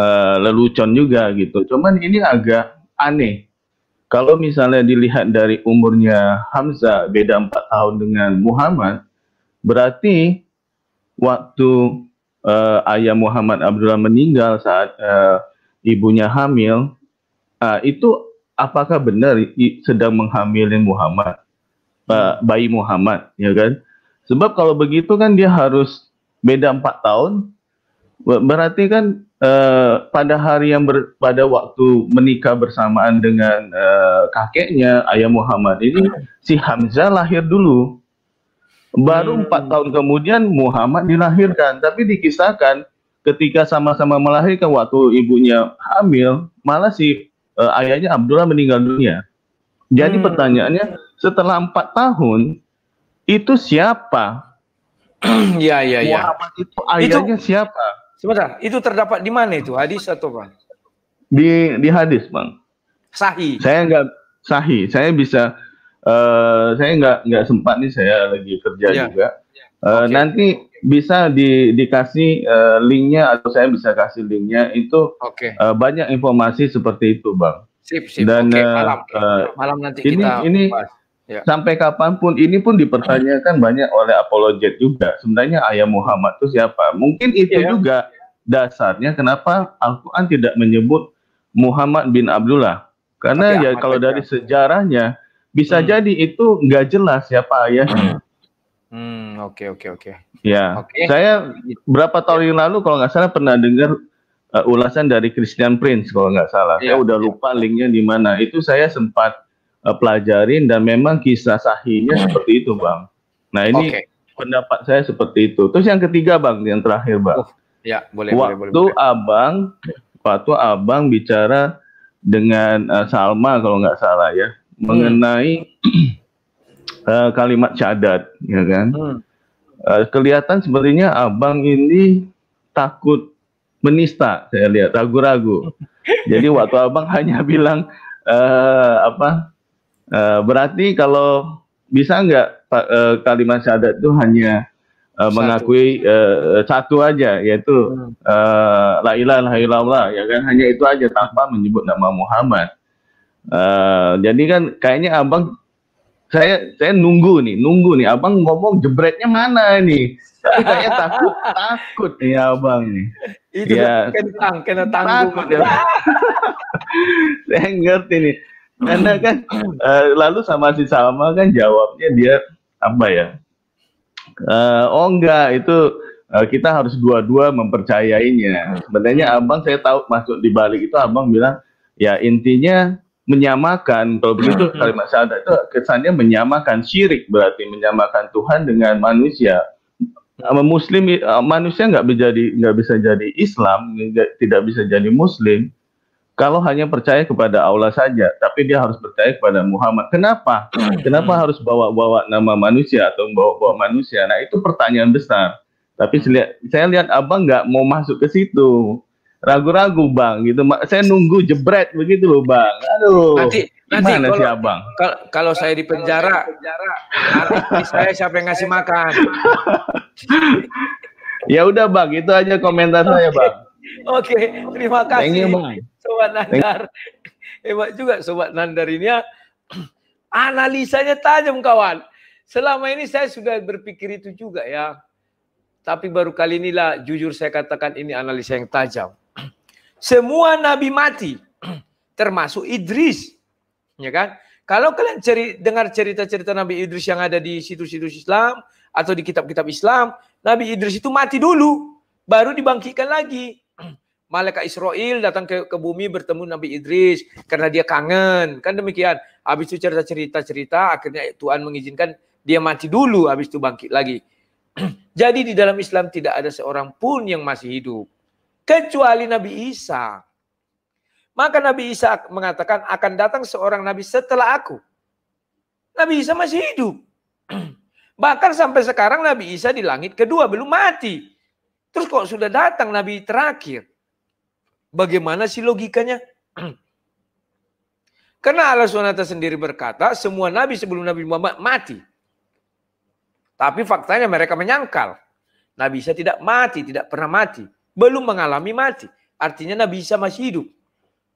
uh, lelucon juga gitu. Cuman ini agak aneh. Kalau misalnya dilihat dari umurnya Hamzah beda empat tahun dengan Muhammad, berarti waktu uh, ayah Muhammad Abdullah meninggal saat uh, ibunya hamil, uh, itu apakah benar sedang menghamilin Muhammad, uh, bayi Muhammad, ya kan? Sebab kalau begitu kan dia harus beda empat tahun berarti kan uh, pada hari yang ber, pada waktu menikah bersamaan dengan uh, kakeknya ayah Muhammad ini si Hamzah lahir dulu baru hmm. empat tahun kemudian Muhammad dilahirkan tapi dikisahkan ketika sama-sama melahirkan waktu ibunya hamil malah si uh, ayahnya Abdullah meninggal dunia jadi hmm. pertanyaannya setelah empat tahun itu siapa Iya, iya, iya. Muhammad itu ayahnya itu, siapa? Sebentar, itu terdapat di mana itu? Hadis atau apa? Di di hadis, Bang. Sahih. Saya enggak sahih. Saya bisa uh, saya enggak enggak sempat nih saya lagi kerja ya. juga. Ya. Uh, eh, okay. nanti bisa di, dikasih uh, linknya atau saya bisa kasih linknya itu okay. uh, banyak informasi seperti itu bang. Sip, sip. Dan okay, malam, uh, malam nanti ini, kita ini Ya. Sampai kapanpun ini pun dipertanyakan banyak oleh apologet juga. Sebenarnya Ayah Muhammad itu siapa? Mungkin itu ya. juga dasarnya kenapa Al-Qur'an tidak menyebut Muhammad bin Abdullah. Karena Tapi ya Ahmad kalau dari sejarahnya bisa hmm. jadi itu nggak jelas siapa ayahnya. Hmm. Hmm, oke oke oke. Ya. Okay. Saya berapa tahun yang lalu kalau nggak salah pernah dengar uh, ulasan dari Christian Prince kalau nggak salah. Ya Saya udah lupa linknya di mana. Itu saya sempat uh, pelajarin dan memang kisah sahihnya hmm. seperti itu bang. Nah ini okay. pendapat saya seperti itu. Terus yang ketiga bang, yang terakhir bang. Uh, ya boleh. Waktu boleh, boleh, boleh. abang, waktu abang bicara dengan uh, Salma kalau nggak salah ya hmm. mengenai uh, kalimat cadat, ya kan? Hmm. Uh, kelihatan sepertinya abang ini takut menista saya lihat ragu-ragu. Jadi waktu abang hanya bilang uh, apa Eh, berarti kalau bisa nggak uh, kalimat syahadat itu hanya uh, satu. mengakui uh, satu aja yaitu hmm. la ilaha illallah ya kan hanya itu aja tanpa menyebut nama Muhammad. Uh, jadi kan kayaknya abang saya saya nunggu nih nunggu nih abang ngomong jebretnya mana nih saya takut takut nih abang nih itu ya, kena tang kena tanggung ya. saya ngerti nih karena kan uh, lalu sama si Salma kan jawabnya dia apa ya uh, oh enggak itu uh, kita harus dua-dua mempercayainya sebenarnya abang saya tahu masuk di balik itu abang bilang ya intinya menyamakan kalau begitu hmm, hmm. kalimat syahadat itu kesannya menyamakan syirik berarti menyamakan Tuhan dengan manusia muslim manusia nggak menjadi nggak bisa jadi Islam tidak bisa jadi muslim kalau hanya percaya kepada Allah saja, tapi dia harus percaya kepada Muhammad. Kenapa? Hmm. Kenapa harus bawa-bawa nama manusia atau bawa-bawa manusia? Nah itu pertanyaan besar. Tapi saya lihat abang nggak mau masuk ke situ. Ragu-ragu bang, gitu. Saya nunggu jebret begitu loh bang. Aduh. Nanti, nanti kalau, sih abang? Kalau, kalau saya di penjara, saya siapa yang ngasih makan? ya udah bang, itu aja komentar saya bang. Oke, terima kasih. Thank you, bang. Sobat Nandar. Hebat juga Sobat Nandar ini ya. Analisanya tajam kawan. Selama ini saya sudah berpikir itu juga ya. Tapi baru kali inilah jujur saya katakan ini analisa yang tajam. Semua nabi mati, termasuk Idris. Ya kan? Kalau kalian ceri, dengar cerita-cerita Nabi Idris yang ada di situs-situs Islam atau di kitab-kitab Islam, Nabi Idris itu mati dulu, baru dibangkitkan lagi. Malaikat Israel datang ke, ke bumi bertemu Nabi Idris karena dia kangen. Kan demikian. Habis itu cerita-cerita-cerita akhirnya Tuhan mengizinkan dia mati dulu habis itu bangkit lagi. Jadi di dalam Islam tidak ada seorang pun yang masih hidup kecuali Nabi Isa. Maka Nabi Isa mengatakan akan datang seorang nabi setelah aku. Nabi Isa masih hidup. Bahkan sampai sekarang Nabi Isa di langit kedua belum mati. Terus kok sudah datang nabi terakhir? Bagaimana sih logikanya? Karena Allah SWT sendiri berkata, semua nabi sebelum Nabi Muhammad mati. Tapi faktanya mereka menyangkal. Nabi Isa tidak mati, tidak pernah mati. Belum mengalami mati. Artinya Nabi Isa masih hidup.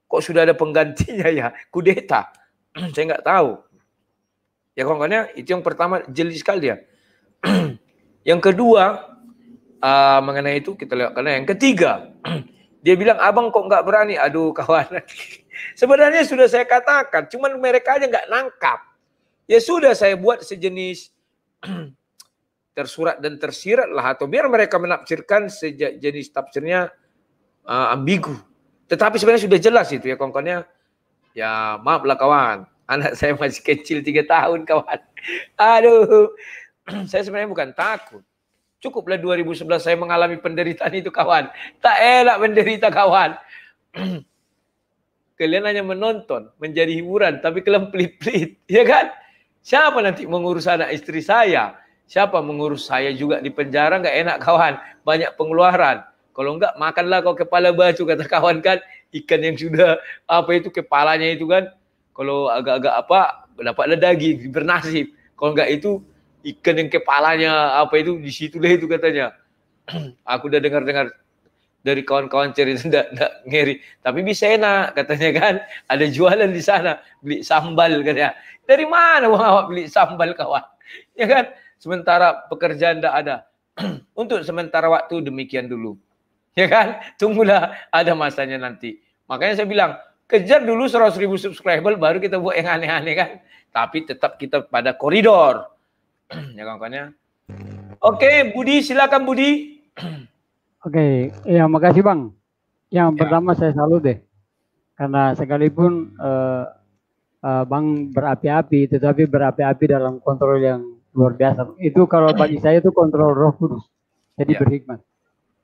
Kok sudah ada penggantinya ya? Kudeta. Saya nggak tahu. Ya kawan-kawannya itu yang pertama jeli sekali ya. yang kedua uh, mengenai itu kita lihat. Karena yang ketiga dia bilang, abang kok nggak berani? Aduh kawan. Sebenarnya sudah saya katakan, cuman mereka aja nggak nangkap. Ya sudah saya buat sejenis tersurat dan tersirat lah atau biar mereka menafsirkan sejenis tafsirnya uh, ambigu. Tetapi sebenarnya sudah jelas itu ya kawan-kawannya. Ya maaf lah kawan, anak saya masih kecil tiga tahun kawan. Aduh, saya sebenarnya bukan takut. Cukuplah 2011 saya mengalami penderitaan itu kawan. Tak elak menderita kawan. Kalian hanya menonton, menjadi hiburan, tapi kalian pelit-pelit. Ya kan? Siapa nanti mengurus anak istri saya? Siapa mengurus saya juga di penjara? Gak enak kawan. Banyak pengeluaran. Kalau enggak, makanlah kau kepala baju, kata kawan kan. Ikan yang sudah, apa itu, kepalanya itu kan. Kalau agak-agak apa, dapatlah daging, bernasib. Kalau enggak itu, ikan yang kepalanya apa itu di situ deh itu katanya. Aku udah dengar-dengar dari kawan-kawan cerita ndak enggak ngeri, tapi bisa enak katanya kan. Ada jualan di sana beli sambal katanya. Dari mana wah awak beli sambal kawan? Ya kan? Sementara pekerjaan ndak ada. Untuk sementara waktu demikian dulu. Ya kan? Tunggulah ada masanya nanti. Makanya saya bilang, kejar dulu seratus ribu subscriber baru kita buat yang aneh-aneh kan. Tapi tetap kita pada koridor ya kawan-kawannya. Oke, okay, Budi silakan Budi. Oke, okay, ya makasih Bang. Yang ya. pertama saya salut deh. Karena sekalipun uh, uh, Bang berapi-api, tetapi berapi-api dalam kontrol yang luar biasa. Itu kalau bagi saya itu kontrol roh kudus. Jadi ya. berhikmat.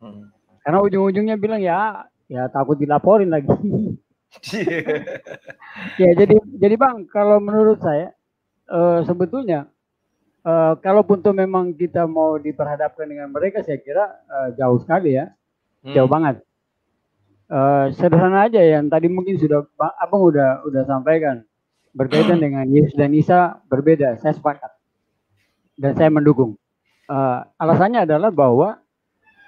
Hmm. Karena ujung-ujungnya bilang ya, ya takut dilaporin lagi. ya jadi jadi Bang, kalau menurut saya uh, sebetulnya uh, kalaupun tuh memang kita mau diperhadapkan dengan mereka, saya kira uh, jauh sekali ya, hmm. jauh banget. Uh, sederhana aja ya, yang tadi mungkin sudah abang udah udah sampaikan berkaitan dengan Yesus dan Isa berbeda, saya sepakat dan saya mendukung. Uh, alasannya adalah bahwa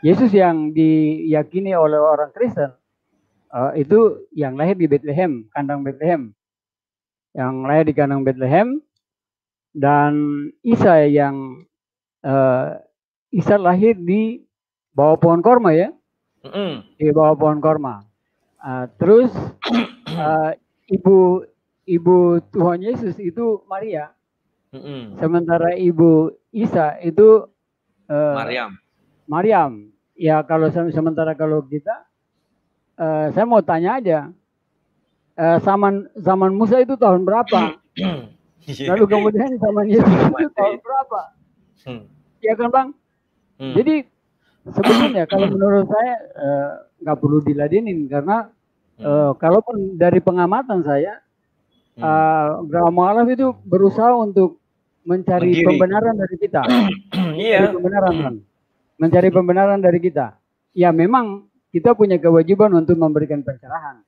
Yesus yang diyakini oleh orang Kristen uh, itu yang lahir di Bethlehem, kandang Bethlehem. Yang lahir di kandang Bethlehem, dan Isa yang uh, Isa lahir di bawah pohon korma ya mm. di bawah pohon korma uh, terus uh, ibu ibu Tuhan Yesus itu Maria mm sementara ibu Isa itu uh, Maryam Maryam ya kalau sementara kalau kita uh, saya mau tanya aja uh, zaman zaman Musa itu tahun berapa Iya. Lalu kemudian zaman Yesus itu tahun berapa? Hmm. Ya kan bang? Hmm. Jadi sebetulnya kalau menurut saya eh, nggak uh, perlu diladenin karena uh, kalaupun dari pengamatan saya uh, mualaf itu berusaha untuk mencari Mendiri. pembenaran dari kita. Iya. pembenaran kan. Mencari pembenaran dari kita. Ya memang kita punya kewajiban untuk memberikan pencerahan.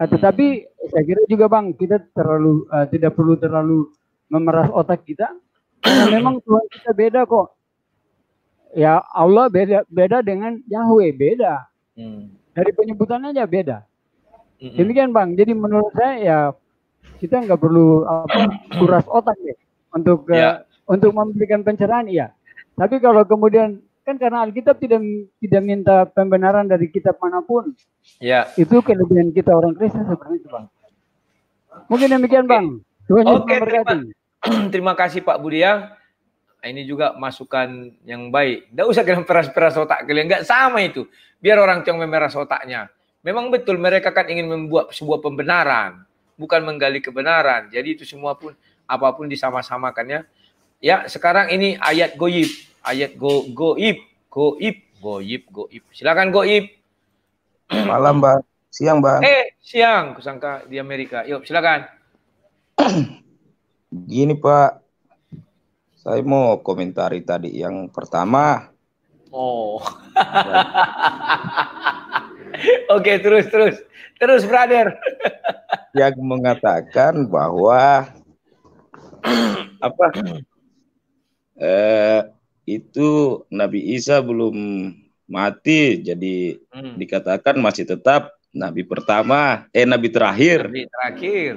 Nah, tetapi saya kira juga bang kita terlalu uh, tidak perlu terlalu memeras otak kita. Karena memang Tuhan kita beda kok. Ya Allah beda beda dengan Yahweh beda. Hmm. Dari penyebutannya aja beda. Hmm. Demikian bang. Jadi menurut saya ya kita nggak perlu apa, kuras otak ya untuk uh, untuk memberikan pencerahan ya. Tapi kalau kemudian Kan karena Alkitab tidak tidak minta pembenaran dari kitab manapun. Ya. Itu kelebihan kita orang Kristen seperti itu, Bang. Mungkin demikian, okay. Bang. Tuhan okay, Terima, terima kasih Pak Budiang. Ya. Ini juga masukan yang baik. Tidak usah kalian peras-peras otak kalian. Enggak sama itu. Biar orang Tiong memeras otaknya. Memang betul mereka kan ingin membuat sebuah pembenaran. Bukan menggali kebenaran. Jadi itu semua pun apapun disama-samakannya. Ya sekarang ini ayat goyib ayat go goib goib goib goib silakan goib malam bang siang bang eh siang kusangka di Amerika yuk silakan gini pak saya mau komentari tadi yang pertama oh Oke, terus terus. Terus brother. yang mengatakan bahwa apa? Eh itu Nabi Isa belum mati, jadi hmm. dikatakan masih tetap Nabi pertama, eh Nabi terakhir. Nabi terakhir.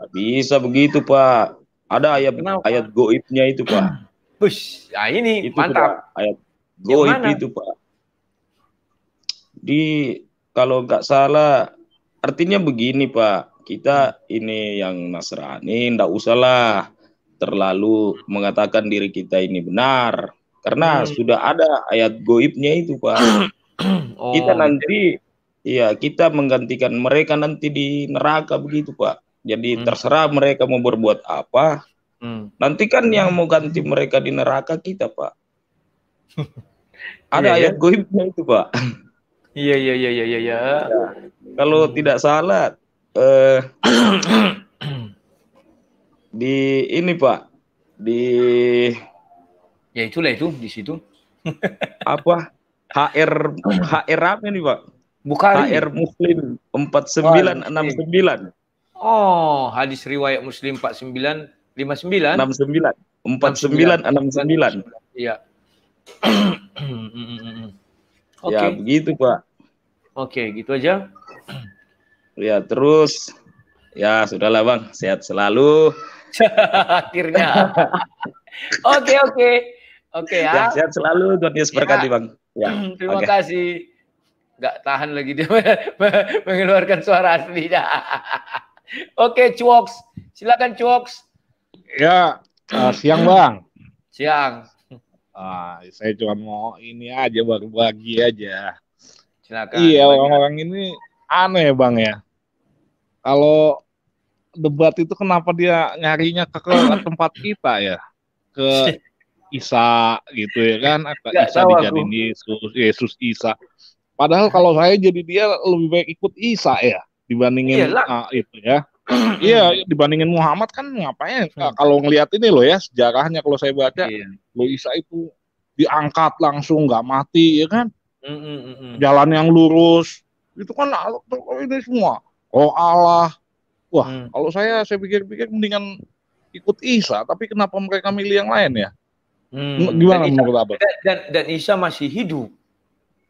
Nabi Isa begitu pak. Ada ayat Kenapa? ayat goibnya itu pak. Push, nah ya ini itu, mantap. Ayat goib itu pak. Di kalau nggak salah artinya begini pak. Kita ini yang Nasrani ndak usahlah terlalu mengatakan diri kita ini benar karena hmm. sudah ada ayat goibnya itu, Pak. oh. Kita nanti ya kita menggantikan mereka nanti di neraka begitu, Pak. Jadi hmm. terserah mereka mau berbuat apa. Hmm. Nanti kan hmm. yang mau ganti mereka di neraka kita, Pak. Ada iya, ayat ya? goibnya itu, Pak. Iya, iya, iya, iya, iya. Ya. Kalau hmm. tidak salah eh di ini, Pak. Di Ya itulah itu di situ. Apa? HR HR apa nih Pak? Bukhari. HR Muslim 4969. Oh, hadis riwayat Muslim 4959 69 4969 sembilan Iya. okay. Ya, begitu, Pak. Oke, gitu aja. Ya, terus ya sudahlah, Bang. Sehat selalu. Akhirnya. Oke, oke. Oke okay, ya. ya. Ah. Sehat selalu, Tuhan Yesus ya. berkati ya. bang. Ya. Terima okay. kasih. Gak tahan lagi dia mengeluarkan suara aslinya. Oke, okay, Cuoks. Silakan Cuoks. Ya, uh, siang bang. Siang. Ah, saya cuma mau ini aja baru bagi aja. Silakan. Iya, orang-orang ini aneh bang ya. Kalau debat itu kenapa dia nyarinya ke, ke tempat kita ya? Ke Isa gitu ya kan atau Gak Isa dijadiin Yesus Yesus Isa padahal kalau saya jadi dia lebih baik ikut Isa ya dibandingin uh, itu ya iya dibandingin Muhammad kan ngapain hmm. kalau ngelihat ini loh ya sejarahnya kalau saya baca iya. lo Isa itu diangkat langsung nggak mati ya kan mm -mm. jalan yang lurus itu kan ini semua oh Allah wah hmm. kalau saya saya pikir-pikir mendingan ikut Isa tapi kenapa mereka milih yang lain ya Hmm. Gimana dan menurut abang? Dan, dan, masih hidup.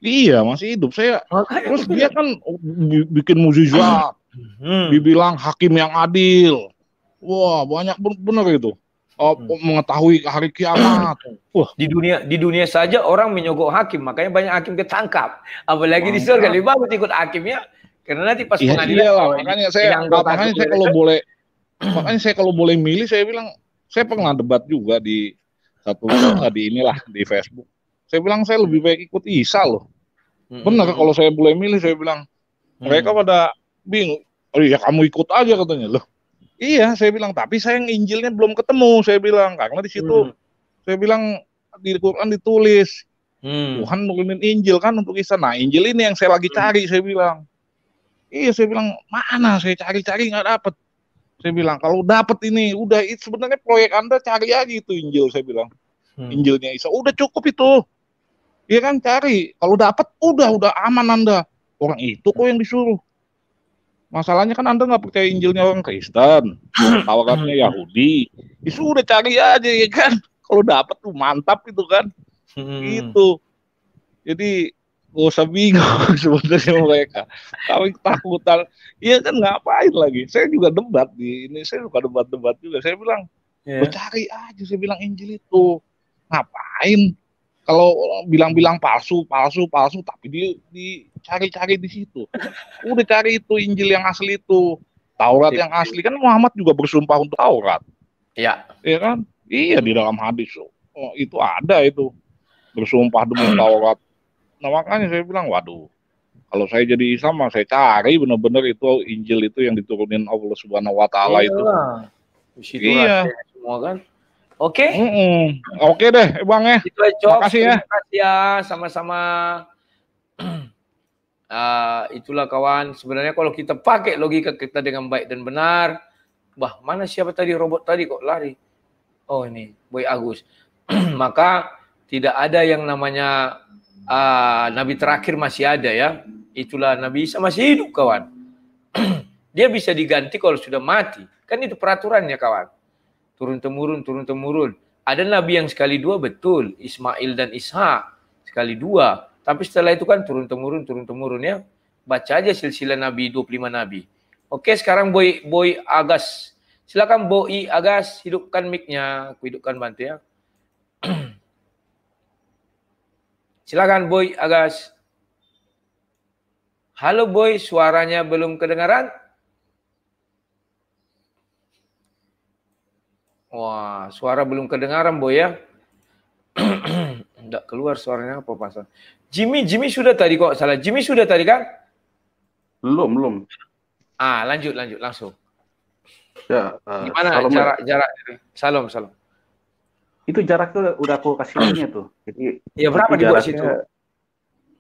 Iya masih hidup. Saya Makanya terus dia kan bikin mujizat, hmm. dibilang hakim yang adil. Wah banyak benar gitu. Oh, hmm. mengetahui hari kiamat. Wah. Di dunia di dunia saja orang menyogok hakim, makanya banyak hakim ketangkap. Apalagi Mantap. di surga lebih bagus ikut hakimnya karena nanti pas ya, pengadilan. Iya makanya saya makanya saya kalau boleh makanya saya kalau boleh milih saya bilang saya pernah debat juga di satu hari inilah di Facebook. Saya bilang saya lebih baik ikut Isa loh. -hmm. kalau saya boleh milih saya bilang hmm. mereka pada bingung. Oh iya kamu ikut aja katanya loh. Iya saya bilang tapi saya yang Injilnya belum ketemu saya bilang karena di situ hmm. saya bilang di Quran ditulis hmm. Tuhan nurunin Injil kan untuk Isa. Nah Injil ini yang saya lagi hmm. cari hmm. saya bilang. Iya saya bilang mana saya cari-cari nggak -cari, dapet saya bilang kalau dapat ini udah itu sebenarnya proyek anda cari aja itu Injil saya bilang hmm. Injilnya Isa udah cukup itu Iya kan cari kalau dapat udah udah aman anda orang itu kok yang disuruh masalahnya kan anda nggak percaya Injilnya orang Kristen tawarannya hmm. Yahudi itu udah cari aja ya kan kalau dapat tuh mantap itu kan hmm. itu jadi gak usah bingung sebenarnya mereka tapi ketakutan iya kan ngapain lagi saya juga debat di ini saya suka debat-debat juga saya bilang yeah. cari aja saya bilang Injil itu ngapain kalau bilang-bilang palsu palsu palsu tapi di dicari-cari di situ udah cari itu Injil yang asli itu Taurat yang asli kan Muhammad juga bersumpah untuk Taurat iya iya kan iya di dalam hadis oh, itu ada itu bersumpah demi Taurat Nah makanya saya bilang, waduh, kalau saya jadi sama saya cari benar-benar itu Injil itu yang diturunin Allah Subhanahu Wa Taala iya. itu. Iya. Semua kan. Oke. Okay? Mm -mm. Oke okay deh, Bang ya. Itu aja, ya. Terima kasih ya, sama-sama. uh, itulah kawan, sebenarnya kalau kita pakai logika kita dengan baik dan benar, bah mana siapa tadi robot tadi kok lari? Oh ini, Boy Agus. Maka tidak ada yang namanya uh, nabi terakhir masih ada ya. Itulah Nabi Isa masih hidup kawan. Dia bisa diganti kalau sudah mati. Kan itu peraturannya kawan. Turun temurun, turun temurun. Ada nabi yang sekali dua betul, Ismail dan Ishak sekali dua. Tapi setelah itu kan turun temurun, turun temurun ya. Baca aja silsilah nabi 25 nabi. Oke, sekarang Boy Boy Agas. Silakan Boy Agas hidupkan mic Aku hidupkan bantu ya. Silakan Boy Agas. Halo Boy, suaranya belum kedengaran? Wah, suara belum kedengaran Boy ya. tidak keluar suaranya apa pasan. Jimmy, Jimmy sudah tadi kok salah. Jimmy sudah tadi kan? Belum, belum. Ah, lanjut, lanjut langsung. Ya, uh, Gimana salam. Ya. jarak jarak? Salam, salam. Itu jaraknya udah aku kasih hmm. tuh. Jadi ya berapa di situ?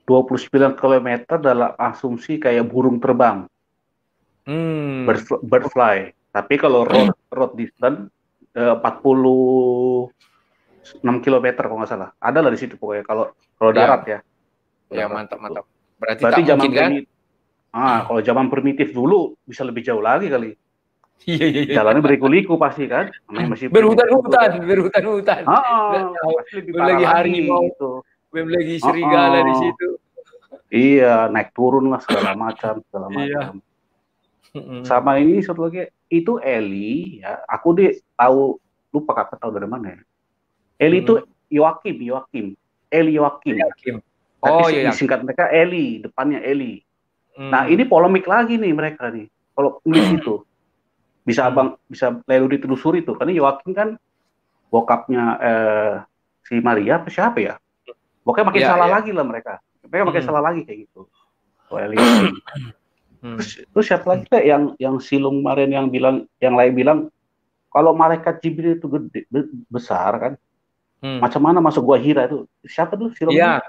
29 km dalam asumsi kayak burung terbang. Hmm. Bird, fly. Tapi kalau road, hmm. road distance eh, 46 km kalau nggak salah. Ada lah di situ pokoknya kalau kalau iya. darat ya. Ya, mantap mantap. Berarti, Berarti tak zaman mungkin, kan? Ah, kalau zaman primitif dulu bisa lebih jauh lagi kali. Iya, iya, iya. Jalannya berliku-liku pasti kan. Masih berhutan-hutan, berhutan-hutan. Ah, belum lagi hari mau, gitu. belum lagi ah, serigala ah, di situ. Iya, naik turun lah segala macam, segala iya. macam. Iya. Sama ini satu lagi, itu Eli ya. Aku deh tahu lupa kakak tahu dari mana ya. Eli itu hmm. Yoakim, Yoakim. Eli Yoakim. Yoakim. Oh Tapi iya. iya. Singkat mereka Eli, depannya Eli. Hmm. Nah, mm. ini polemik lagi nih mereka nih. Kalau di itu bisa hmm. abang bisa lalu ditelusuri tuh karena Yoakin kan bokapnya eh, si Maria apa siapa ya pokoknya makin ya, salah ya. lagi lah mereka mereka makin hmm. salah lagi kayak gitu hmm. terus, terus siapa lagi lah yang yang silung kemarin yang bilang yang lain bilang kalau malaikat Jibril itu gede be, besar kan hmm. macam mana masuk gua Hira itu siapa tuh silung ya.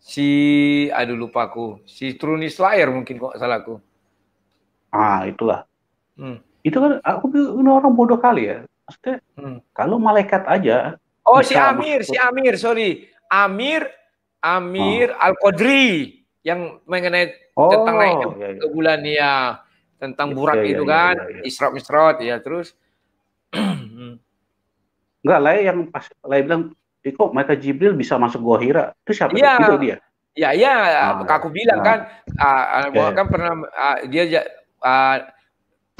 si aduh lupa aku si Trunis Slayer mungkin kok salahku ah itulah hmm itu kan aku ini orang bodoh kali ya. Maksudnya hmm. kalau malaikat aja. Oh si Amir, si Amir, sorry, Amir, Amir oh. Al Qadri yang mengenai oh, tentang naik ya, ya. ke bulan ya, tentang iya, burak ya, itu itu iya, kan, ya, ya. Isra Mi'raj ya terus. Hmm. Enggak lah ya, yang pas lain ya bilang, kok mereka Jibril bisa masuk gua Hira? Itu siapa? ya. Itu dia. Ya, ya, ah, aku bilang nah, kan, ah, ya, ya. kan pernah ah, dia ah,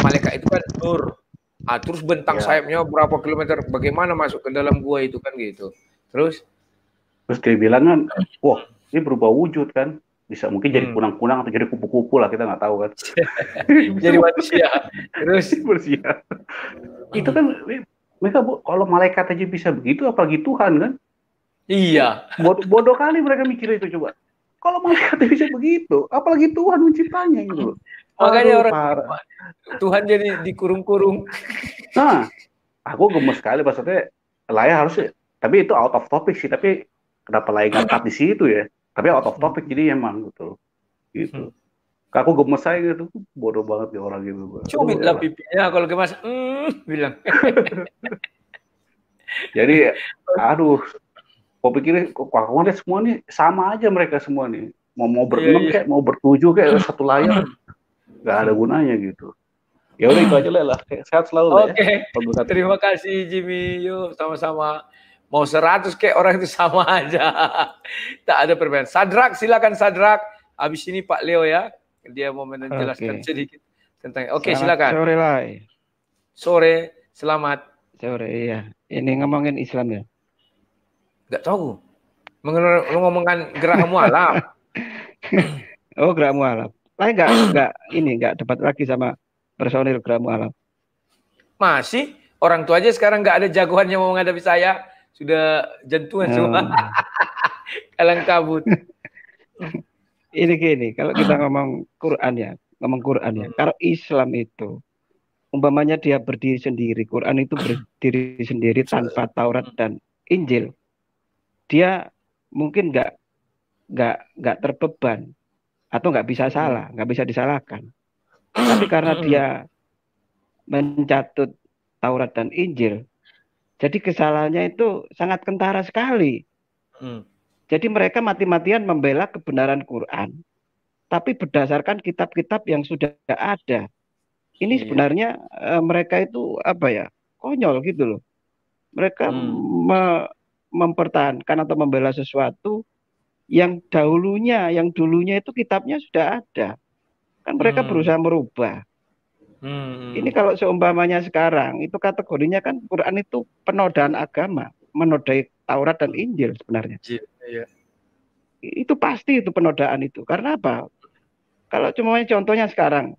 malaikat itu kan nur. Ah, terus bentang ya. sayapnya berapa kilometer? Bagaimana masuk ke dalam gua itu kan gitu. Terus terus dia bilang kan, wah ini berubah wujud kan? Bisa mungkin jadi hmm. kunang-kunang atau jadi kupu-kupu lah kita nggak tahu kan. jadi manusia. Terus manusia. itu kan mereka kalau malaikat aja bisa begitu apalagi Tuhan kan? Iya. Bodoh, bodoh kali mereka mikir itu coba. Kalau malaikat bisa begitu, apalagi Tuhan menciptanya gitu. Makanya orang parah. Tuhan jadi dikurung-kurung. Nah, aku gemes sekali maksudnya layar harus tapi itu out of topic sih, tapi kenapa Laya ngangkat di situ ya? Tapi out of topic jadi emang gitu. Gitu. Hmm. Aku gemes saya gitu, bodoh banget ya orang gitu. Cubit ya lah pipinya kalau gemes, mm, bilang. jadi aduh Gue pikir wah ngeliat semua nih sama aja mereka semua nih. Mau mau iya, berenam yeah, yeah. kayak mau bertujuh kayak satu layar. nggak ada gunanya gitu. Ya udah itu aja lah. Sehat selalu ya, Oke. Okay. Ya. Terima kasih Jimmy. Yuk sama-sama. Mau seratus kayak orang itu sama aja. tak ada perbedaan. Sadrak silakan Sadrak. Abis ini Pak Leo ya. Dia mau menjelaskan okay. sedikit tentang Oke, okay, silakan. Sore lah. Sore, selamat. Sore, iya. Ini ngomongin Islam ya. Nggak tahu. Mengenai lu ngomongkan gerak mualaf. oh, gerak mualaf. Lain nggak nggak ini nggak dapat lagi sama personil gerak mualaf. Masih orang tua aja sekarang nggak ada jagoan yang mau menghadapi saya. Sudah jantungan oh. semua. Kalang kabut. ini gini, kalau kita ngomong Quran ya, ngomong Quran ya. Kalau Islam itu umpamanya dia berdiri sendiri, Quran itu berdiri sendiri tanpa Taurat dan Injil dia mungkin nggak nggak nggak terbeban atau nggak bisa hmm. salah, nggak bisa disalahkan. Tapi karena hmm. dia mencatut Taurat dan Injil, jadi kesalahannya itu sangat kentara sekali. Hmm. Jadi mereka mati-matian membela kebenaran Quran, tapi berdasarkan kitab-kitab yang sudah ada. Ini iya. sebenarnya eh, mereka itu apa ya konyol gitu loh. Mereka hmm. me mempertahankan atau membela sesuatu yang dahulunya, yang dulunya itu kitabnya sudah ada. Kan mereka hmm. berusaha merubah. Hmm. Ini hmm. kalau seumpamanya sekarang, itu kategorinya kan Quran itu penodaan agama, menodai Taurat dan Injil sebenarnya. Yeah. Iya. Itu pasti itu penodaan itu. Karena apa? Kalau cuma contohnya sekarang,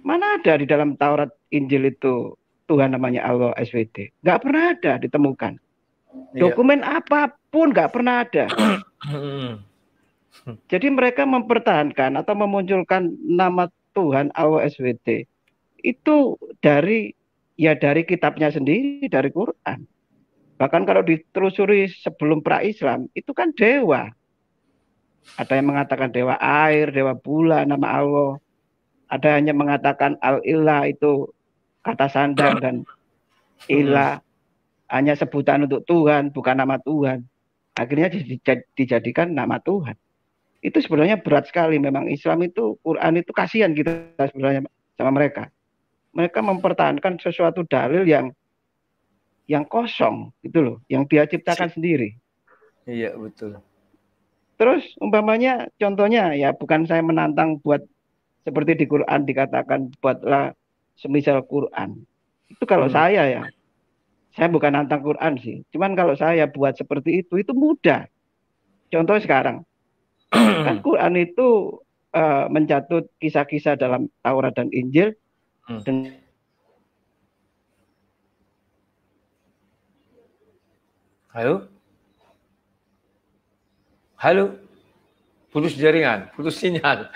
mana ada di dalam Taurat Injil itu Tuhan namanya Allah SWT? Gak pernah ada ditemukan. Iya. Dokumen iya. apapun nggak pernah ada. Hmm. Jadi mereka mempertahankan atau memunculkan nama Tuhan Allah SWT itu dari ya dari kitabnya sendiri dari Quran. Bahkan kalau ditelusuri sebelum pra Islam itu kan dewa. Ada yang mengatakan dewa air, dewa bulan, nama Allah. Ada yang mengatakan al ilah itu kata sandang dan ilah hanya sebutan untuk Tuhan, bukan nama Tuhan. Akhirnya dijadikan nama Tuhan. Itu sebenarnya berat sekali memang Islam itu Quran itu kasihan kita sebenarnya sama mereka. Mereka mempertahankan sesuatu dalil yang yang kosong gitu loh, yang dia ciptakan sendiri. Iya, betul. Terus umpamanya contohnya ya bukan saya menantang buat seperti di Quran dikatakan buatlah semisal Quran. Itu kalau hmm. saya ya, saya bukan nantang Quran sih. Cuman kalau saya buat seperti itu, itu mudah. Contoh sekarang. kan Quran itu uh, mencatut kisah-kisah dalam Taurat dan Injil. Hmm. Dan Halo? Halo? Putus jaringan, putus sinyal.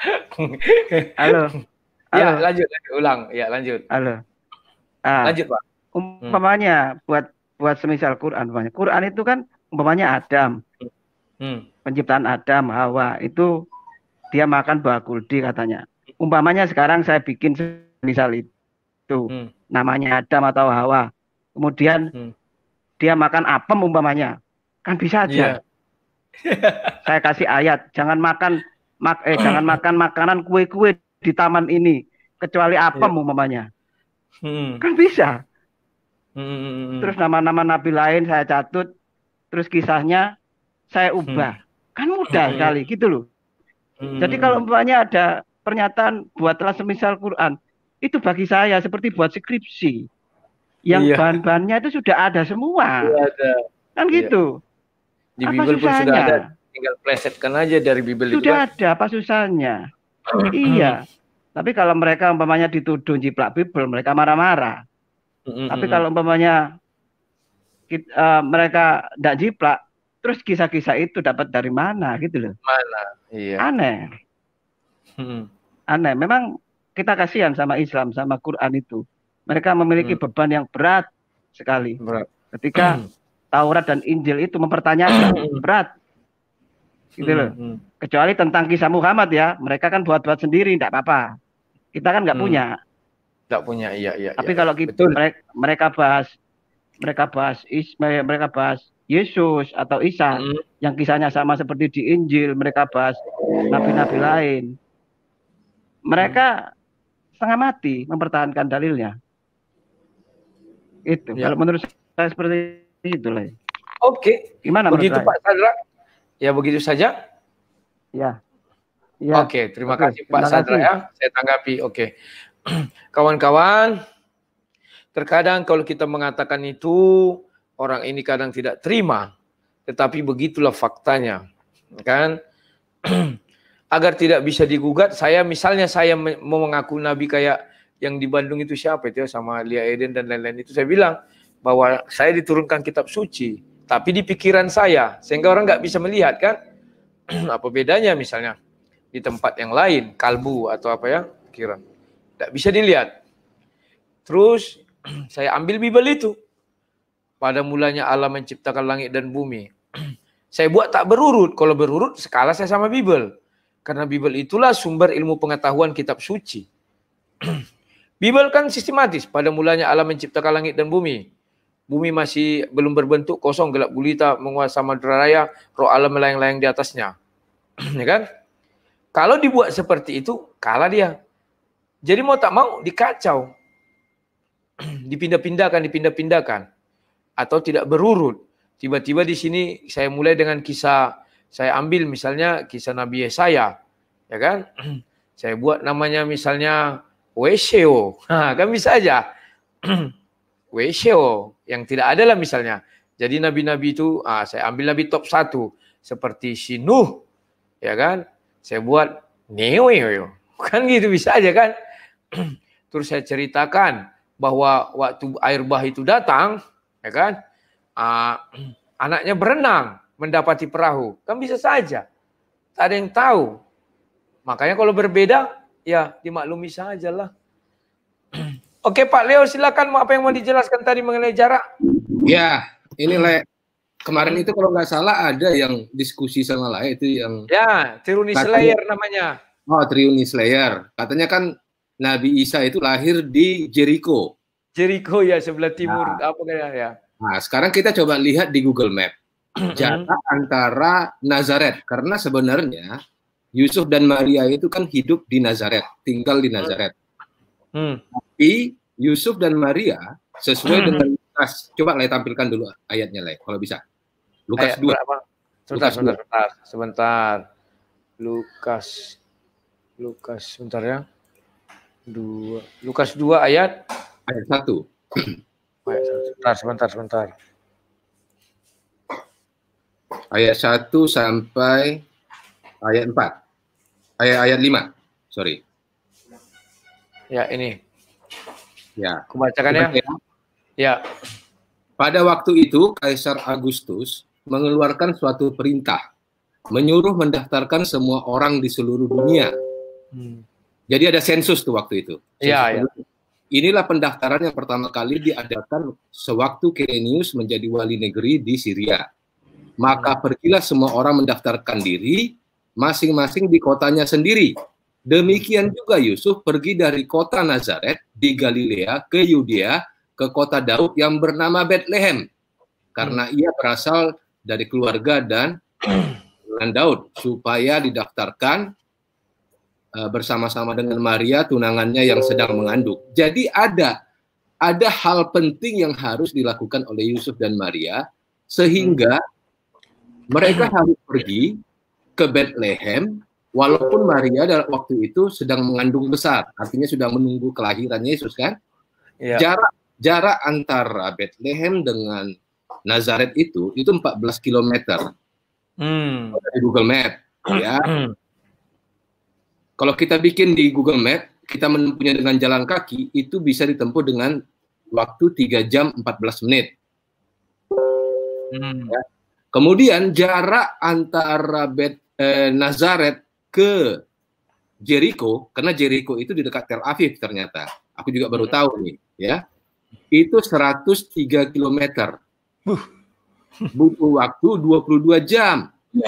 Halo? Ya, Halo? Ya, lanjut, lanjut, ulang. Ya, lanjut. Halo. Ah. Lanjut, Pak. Hmm. umpamanya hmm. buat buat semisal Quran umpamanya. Quran itu kan umpamanya Adam. Hmm. Penciptaan Adam, Hawa itu dia makan buah kuldi katanya. Umpamanya sekarang saya bikin semisal itu hmm. namanya Adam atau Hawa. Kemudian hmm. dia makan apem umpamanya. Kan bisa aja. Yeah. saya kasih ayat, jangan makan mak eh jangan makan makanan kue-kue di taman ini kecuali iya. apem yeah. umpamanya. Hmm. Kan bisa. Hmm, hmm, hmm, terus nama-nama nabi lain saya catut, terus kisahnya saya ubah. Kan hmm. Kan mudah hmm. sekali gitu loh. Hmm. Jadi kalau umpamanya ada pernyataan buatlah semisal Quran, itu bagi saya seperti buat skripsi. Yang iya. bahan-bahannya itu sudah ada semua. ada. Kan iya. gitu. Di apa Bible susahnya? pun sudah ada. Tinggal plesetkan aja dari Bible sudah itu. Sudah ada apa susahnya? iya. Tapi kalau mereka umpamanya dituduh jiplak Bible, mereka marah-marah hmm Tapi kalau umpamanya kita, uh, eh, mereka tidak jiplak, terus kisah-kisah itu dapat dari mana gitu loh? Mana? Iya. Aneh. Hmm. Aneh. Memang kita kasihan sama Islam, sama Quran itu. Mereka memiliki hmm. beban yang berat sekali. Berat. Ketika mm. Taurat dan Injil itu mempertanyakan berat. Gitu loh. Hmm. Kecuali tentang kisah Muhammad ya, mereka kan buat-buat sendiri, tidak apa-apa. Kita kan nggak hmm. punya. Tidak punya, iya iya. Tapi iya, iya. kalau kita gitu, mereka, mereka bahas mereka bahas is, mereka bahas Yesus atau Isa hmm. yang kisahnya sama seperti di Injil, mereka bahas nabi-nabi lain. Mereka setengah mati mempertahankan dalilnya. Itu. Ya. Kalau menurut saya seperti itu lah. Oke. Gimana begitu Pak Sadra? Ya begitu saja. Ya. Ya. Oke, terima Oke, kasih Pak Sadra ya. Saya tanggapi. Oke. Kawan-kawan, terkadang kalau kita mengatakan itu, orang ini kadang tidak terima. Tetapi begitulah faktanya. Kan? Agar tidak bisa digugat, saya misalnya saya mau mengaku Nabi kayak yang di Bandung itu siapa itu ya, sama Lia Eden dan lain-lain itu saya bilang bahwa saya diturunkan kitab suci tapi di pikiran saya sehingga orang nggak bisa melihat kan apa bedanya misalnya di tempat yang lain kalbu atau apa ya pikiran tidak bisa dilihat. Terus saya ambil Bible itu. Pada mulanya Allah menciptakan langit dan bumi. saya buat tak berurut. Kalau berurut skala saya sama Bible. Karena Bible itulah sumber ilmu pengetahuan kitab suci. Bible kan sistematis. Pada mulanya Allah menciptakan langit dan bumi. Bumi masih belum berbentuk kosong gelap gulita menguasai samudera raya, roh Allah melayang-layang di atasnya. ya kan? Kalau dibuat seperti itu, kalah dia. Jadi mau tak mau dikacau. dipindah-pindahkan, dipindah-pindahkan. Atau tidak berurut. Tiba-tiba di sini saya mulai dengan kisah, saya ambil misalnya kisah Nabi Yesaya. Ya kan? saya buat namanya misalnya Weseo. kan bisa aja. Weseo. Yang tidak ada lah misalnya. Jadi nabi-nabi itu ah, saya ambil nabi top satu seperti si Nuh, ya kan? Saya buat Neo, kan gitu bisa aja kan? Terus saya ceritakan bahwa waktu air bah itu datang, ya kan? Uh, anaknya berenang mendapati perahu. Kan bisa saja. Tak ada yang tahu. Makanya kalau berbeda, ya dimaklumi saja lah. Oke Pak Leo, silakan apa yang mau dijelaskan tadi mengenai jarak? Ya, ini Le. Kemarin itu kalau nggak salah ada yang diskusi sama lain itu yang... Ya, Triuni layer namanya. Oh, Triuni layer, Katanya kan Nabi Isa itu lahir di Jericho. Jericho ya sebelah nah. timur nah. apa kayak ya. Nah, sekarang kita coba lihat di Google Map hmm. jarak antara Nazaret karena sebenarnya Yusuf dan Maria itu kan hidup di Nazaret, tinggal di Nazaret. Hmm. Tapi Yusuf dan Maria sesuai hmm. dengan Lukas. Coba Lai tampilkan dulu ayatnya Lai kalau bisa. Lukas Ayat, 2. Sebentar, sebentar, sebentar, sebentar. Lukas Lukas sebentar ya. 2 Lukas 2 ayat ayat 1. Ayat Sebentar, sebentar, sebentar. Ayat 1 sampai ayat 4. Ayat ayat 5. Sorry. Ya, ini. Ya. Kubacakannya. Ya. ya. Pada waktu itu Kaisar Agustus mengeluarkan suatu perintah menyuruh mendaftarkan semua orang di seluruh dunia. Hmm jadi ada sensus tuh waktu itu. Iya, iya. Inilah pendaftaran yang pertama kali diadakan sewaktu Kenius menjadi wali negeri di Syria. Maka hmm. pergilah semua orang mendaftarkan diri masing-masing di kotanya sendiri. Demikian juga Yusuf pergi dari kota Nazaret di Galilea ke Yudea ke kota Daud yang bernama Bethlehem karena hmm. ia berasal dari keluarga dan Daud supaya didaftarkan Eh, bersama-sama dengan Maria tunangannya yang sedang mengandung. Jadi ada ada hal penting yang harus dilakukan oleh Yusuf dan Maria sehingga mereka harus pergi ke Bethlehem walaupun Maria dalam waktu itu sedang mengandung besar, artinya sudah menunggu kelahiran Yesus kan? Ya. Jarak jarak antara Bethlehem dengan Nazaret itu itu 14 km. Hmm. Di Google Map ya. Kalau kita bikin di Google Map, kita menempuhnya dengan jalan kaki, itu bisa ditempuh dengan waktu 3 jam 14 menit. Hmm. Ya. Kemudian jarak antara Bet, eh, Nazaret ke Jericho, karena Jericho itu di dekat Tel Aviv ternyata. Aku juga baru hmm. tahu nih, ya. Itu 103 km. Butuh waktu 22 jam.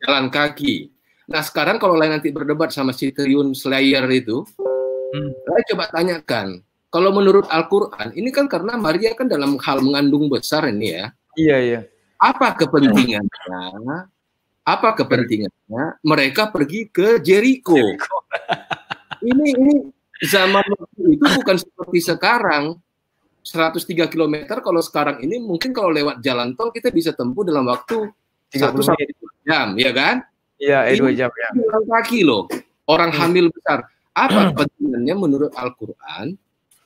Jalan kaki. Nah sekarang kalau lain nanti berdebat sama si Triun Slayer itu, hmm. saya coba tanyakan, kalau menurut Al-Quran, ini kan karena Maria kan dalam hal mengandung besar ini ya. Iya, iya. Apa kepentingannya? Apa kepentingannya? Mereka pergi ke Jericho. ini ini zaman itu bukan seperti sekarang. 103 km kalau sekarang ini mungkin kalau lewat jalan tol kita bisa tempuh dalam waktu satu jam, ya kan? Iya, eh, dua jam ya. Orang kaki loh. Orang hmm. hamil besar. Apa hmm. pentingnya menurut Al-Qur'an?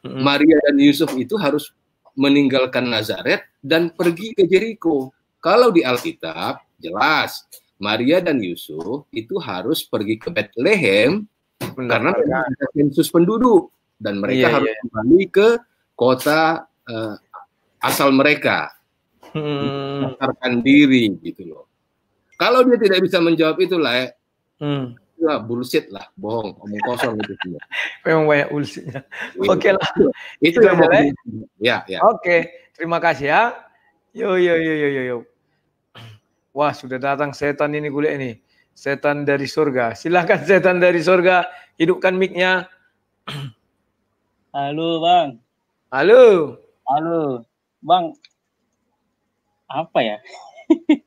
Hmm. Maria dan Yusuf itu harus meninggalkan Nazaret dan pergi ke Jericho. Kalau di Alkitab jelas Maria dan Yusuf itu harus pergi ke Bethlehem karena ada sensus penduduk dan mereka iya, harus iya. kembali ke kota uh, asal mereka. Hmm. diri gitu loh. Kalau dia tidak bisa menjawab itu lah, hmm. ya, hmm. lah bullshit lah, bohong, omong kosong itu semua. Memang banyak bullshitnya. Iya. Oke okay lah. Itu, yang boleh. Ya, ya. Oke, okay. terima kasih ya. Yo yo yo yo yo yo. Wah, sudah datang setan ini kuliah ini. Setan dari surga. Silahkan setan dari surga hidupkan micnya. Halo, Bang. Halo. Halo. Bang. Apa ya?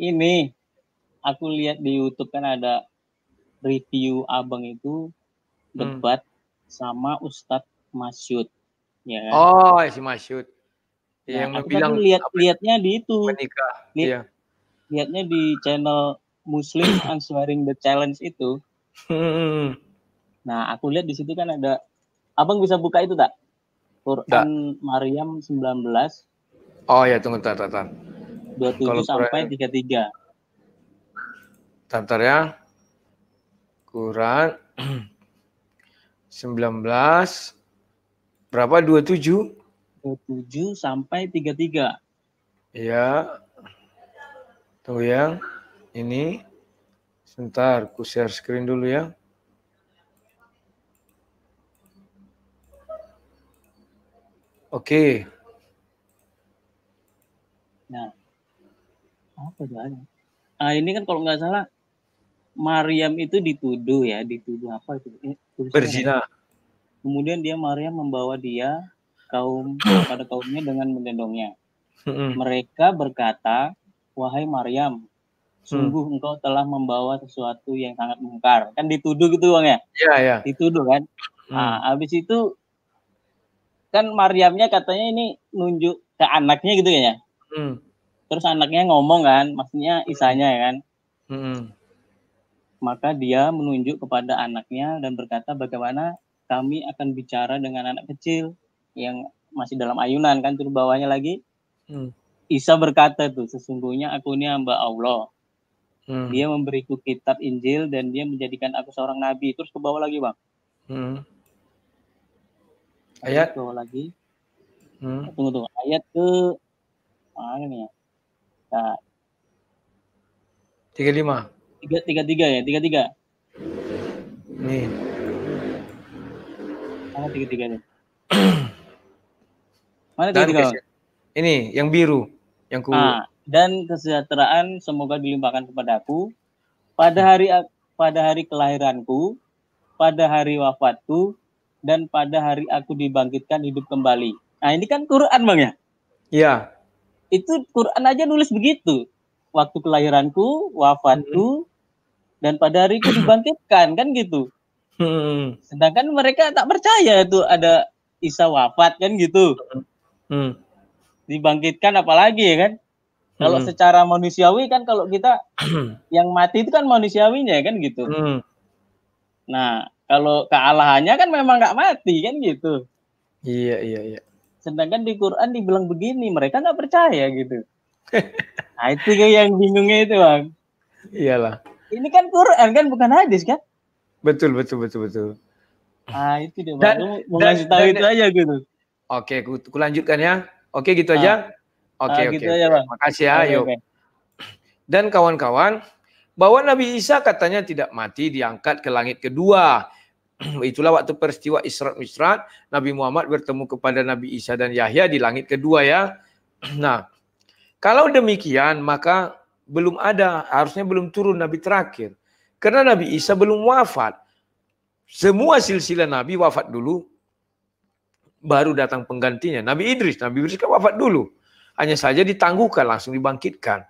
ini aku lihat di YouTube kan ada review abang itu hmm. debat hmm. sama Ustadz Masyud ya kan? oh si Masyud nah, yang aku bilang lihat lihatnya di itu lihat, iya. lihatnya di channel Muslim answering the challenge itu hmm. nah aku lihat di situ kan ada abang bisa buka itu tak Quran Maryam 19 oh ya tunggu tata, 27 sampai 33. Tantar ya. Kurang 19 berapa 27? 27 sampai 33. Iya. Tuh ya. Ini sebentar ku share screen dulu ya. Oke. Okay. Nah, apa jalannya? Ah ini kan kalau nggak salah Mariam itu dituduh ya, dituduh apa itu? Eh, Berzina. Kemudian dia Mariam membawa dia kaum pada kaumnya dengan mendendongnya. Mereka berkata, wahai Mariam, sungguh hmm. engkau telah membawa sesuatu yang sangat mungkar. Kan dituduh gitu bang ya? Iya iya. Dituduh kan. Hmm. Nah, habis itu kan Mariamnya katanya ini nunjuk ke anaknya gitu kayaknya. Hmm terus anaknya ngomong kan maksudnya isanya ya kan hmm. maka dia menunjuk kepada anaknya dan berkata bagaimana kami akan bicara dengan anak kecil yang masih dalam ayunan kan turun bawahnya lagi hmm. Isa berkata tuh sesungguhnya aku ini hamba Allah hmm. dia memberiku kitab Injil dan dia menjadikan aku seorang nabi terus ke bawah lagi bang hmm. ayat ke bawah lagi hmm. tunggu tunggu ayat ke mana nih ya Nah. 35. tiga ya, 33. Nih. Mana 33 nih? Mana 33? ini yang biru, yang kuning. ah, dan kesejahteraan semoga dilimpahkan kepadaku pada hari pada hari kelahiranku, pada hari wafatku, dan pada hari aku dibangkitkan hidup kembali. Nah ini kan Quran bang ya? Iya. Itu Quran aja nulis begitu. Waktu kelahiranku, wafatku, hmm. dan pada hari ku dibangkitkan kan gitu. Hmm. Sedangkan mereka tak percaya itu ada Isa wafat kan gitu. Hmm. Dibangkitkan apalagi ya kan? Kalau secara manusiawi kan kalau kita yang mati itu kan manusiawinya kan gitu. Nah, kalau kealahannya kan memang nggak mati kan gitu. Iya, iya, iya. Sedangkan di Quran dibilang begini, mereka nggak percaya gitu. nah, itu yang bingungnya itu, Bang. Iyalah. Ini kan Quran kan bukan hadis kan? Betul, betul, betul, betul. Ah, itu dia, Bang. Dan, mau dan, ngasih tahu dan, itu aja gitu. Oke, ku, ku lanjutkan ya. Oke, gitu ah. aja. Oke, ah, oke. Gitu aja, Bang. Makasih ya, okay, yuk. Okay. Dan kawan-kawan, bahwa Nabi Isa katanya tidak mati diangkat ke langit kedua Itulah waktu peristiwa Israt Misrat, Nabi Muhammad bertemu kepada Nabi Isa dan Yahya di langit kedua ya. Nah, kalau demikian maka belum ada, harusnya belum turun Nabi terakhir. Karena Nabi Isa belum wafat. Semua silsilah Nabi wafat dulu, baru datang penggantinya. Nabi Idris, Nabi Idris kan wafat dulu. Hanya saja ditangguhkan, langsung dibangkitkan.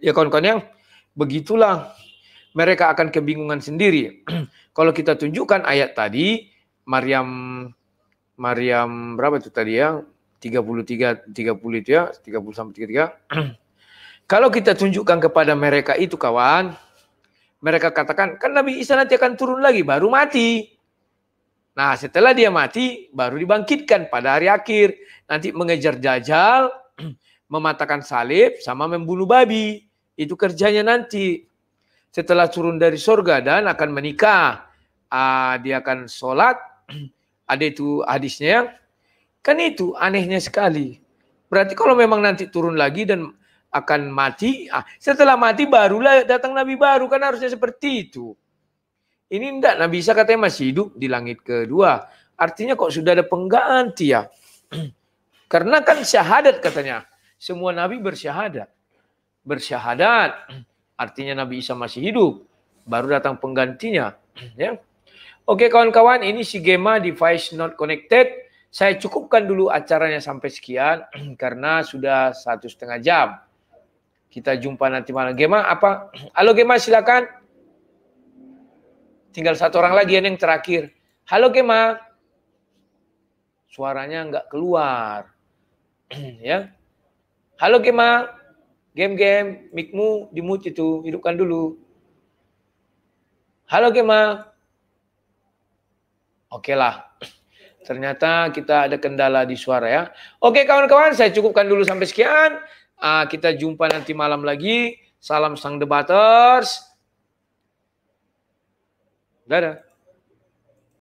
Ya kawan-kawan yang begitulah mereka akan kebingungan sendiri. Kalau kita tunjukkan ayat tadi, Maryam Maryam berapa itu tadi ya? 33 30 itu ya, 30 sampai 33. Kalau kita tunjukkan kepada mereka itu kawan, mereka katakan kan Nabi Isa nanti akan turun lagi baru mati. Nah, setelah dia mati baru dibangkitkan pada hari akhir. Nanti mengejar Dajjal, mematakan salib sama membunuh babi. Itu kerjanya nanti. Setelah turun dari surga dan akan menikah uh, dia akan sholat. Ada itu hadisnya. Kan itu anehnya sekali. Berarti kalau memang nanti turun lagi dan akan mati, ah, setelah mati barulah datang Nabi baru. Kan harusnya seperti itu. Ini enggak, Nabi Isa katanya masih hidup di langit kedua. Artinya kok sudah ada pengganti ya. Karena kan syahadat katanya. Semua Nabi bersyahadat. Bersyahadat. Artinya Nabi Isa masih hidup. Baru datang penggantinya. Ya. Oke kawan-kawan, ini si Gema device not connected. Saya cukupkan dulu acaranya sampai sekian karena sudah satu setengah jam. Kita jumpa nanti malam. Gema apa? Halo Gema silakan. Tinggal satu orang lagi yang terakhir. Halo Gema. Suaranya nggak keluar. ya. Halo Gema. Game-game, micmu dimut itu, hidupkan dulu. Halo Gema. Oke okay lah. Ternyata kita ada kendala di suara ya. Oke kawan-kawan, saya cukupkan dulu sampai sekian. Uh, kita jumpa nanti malam lagi. Salam sang debaters. Dadah.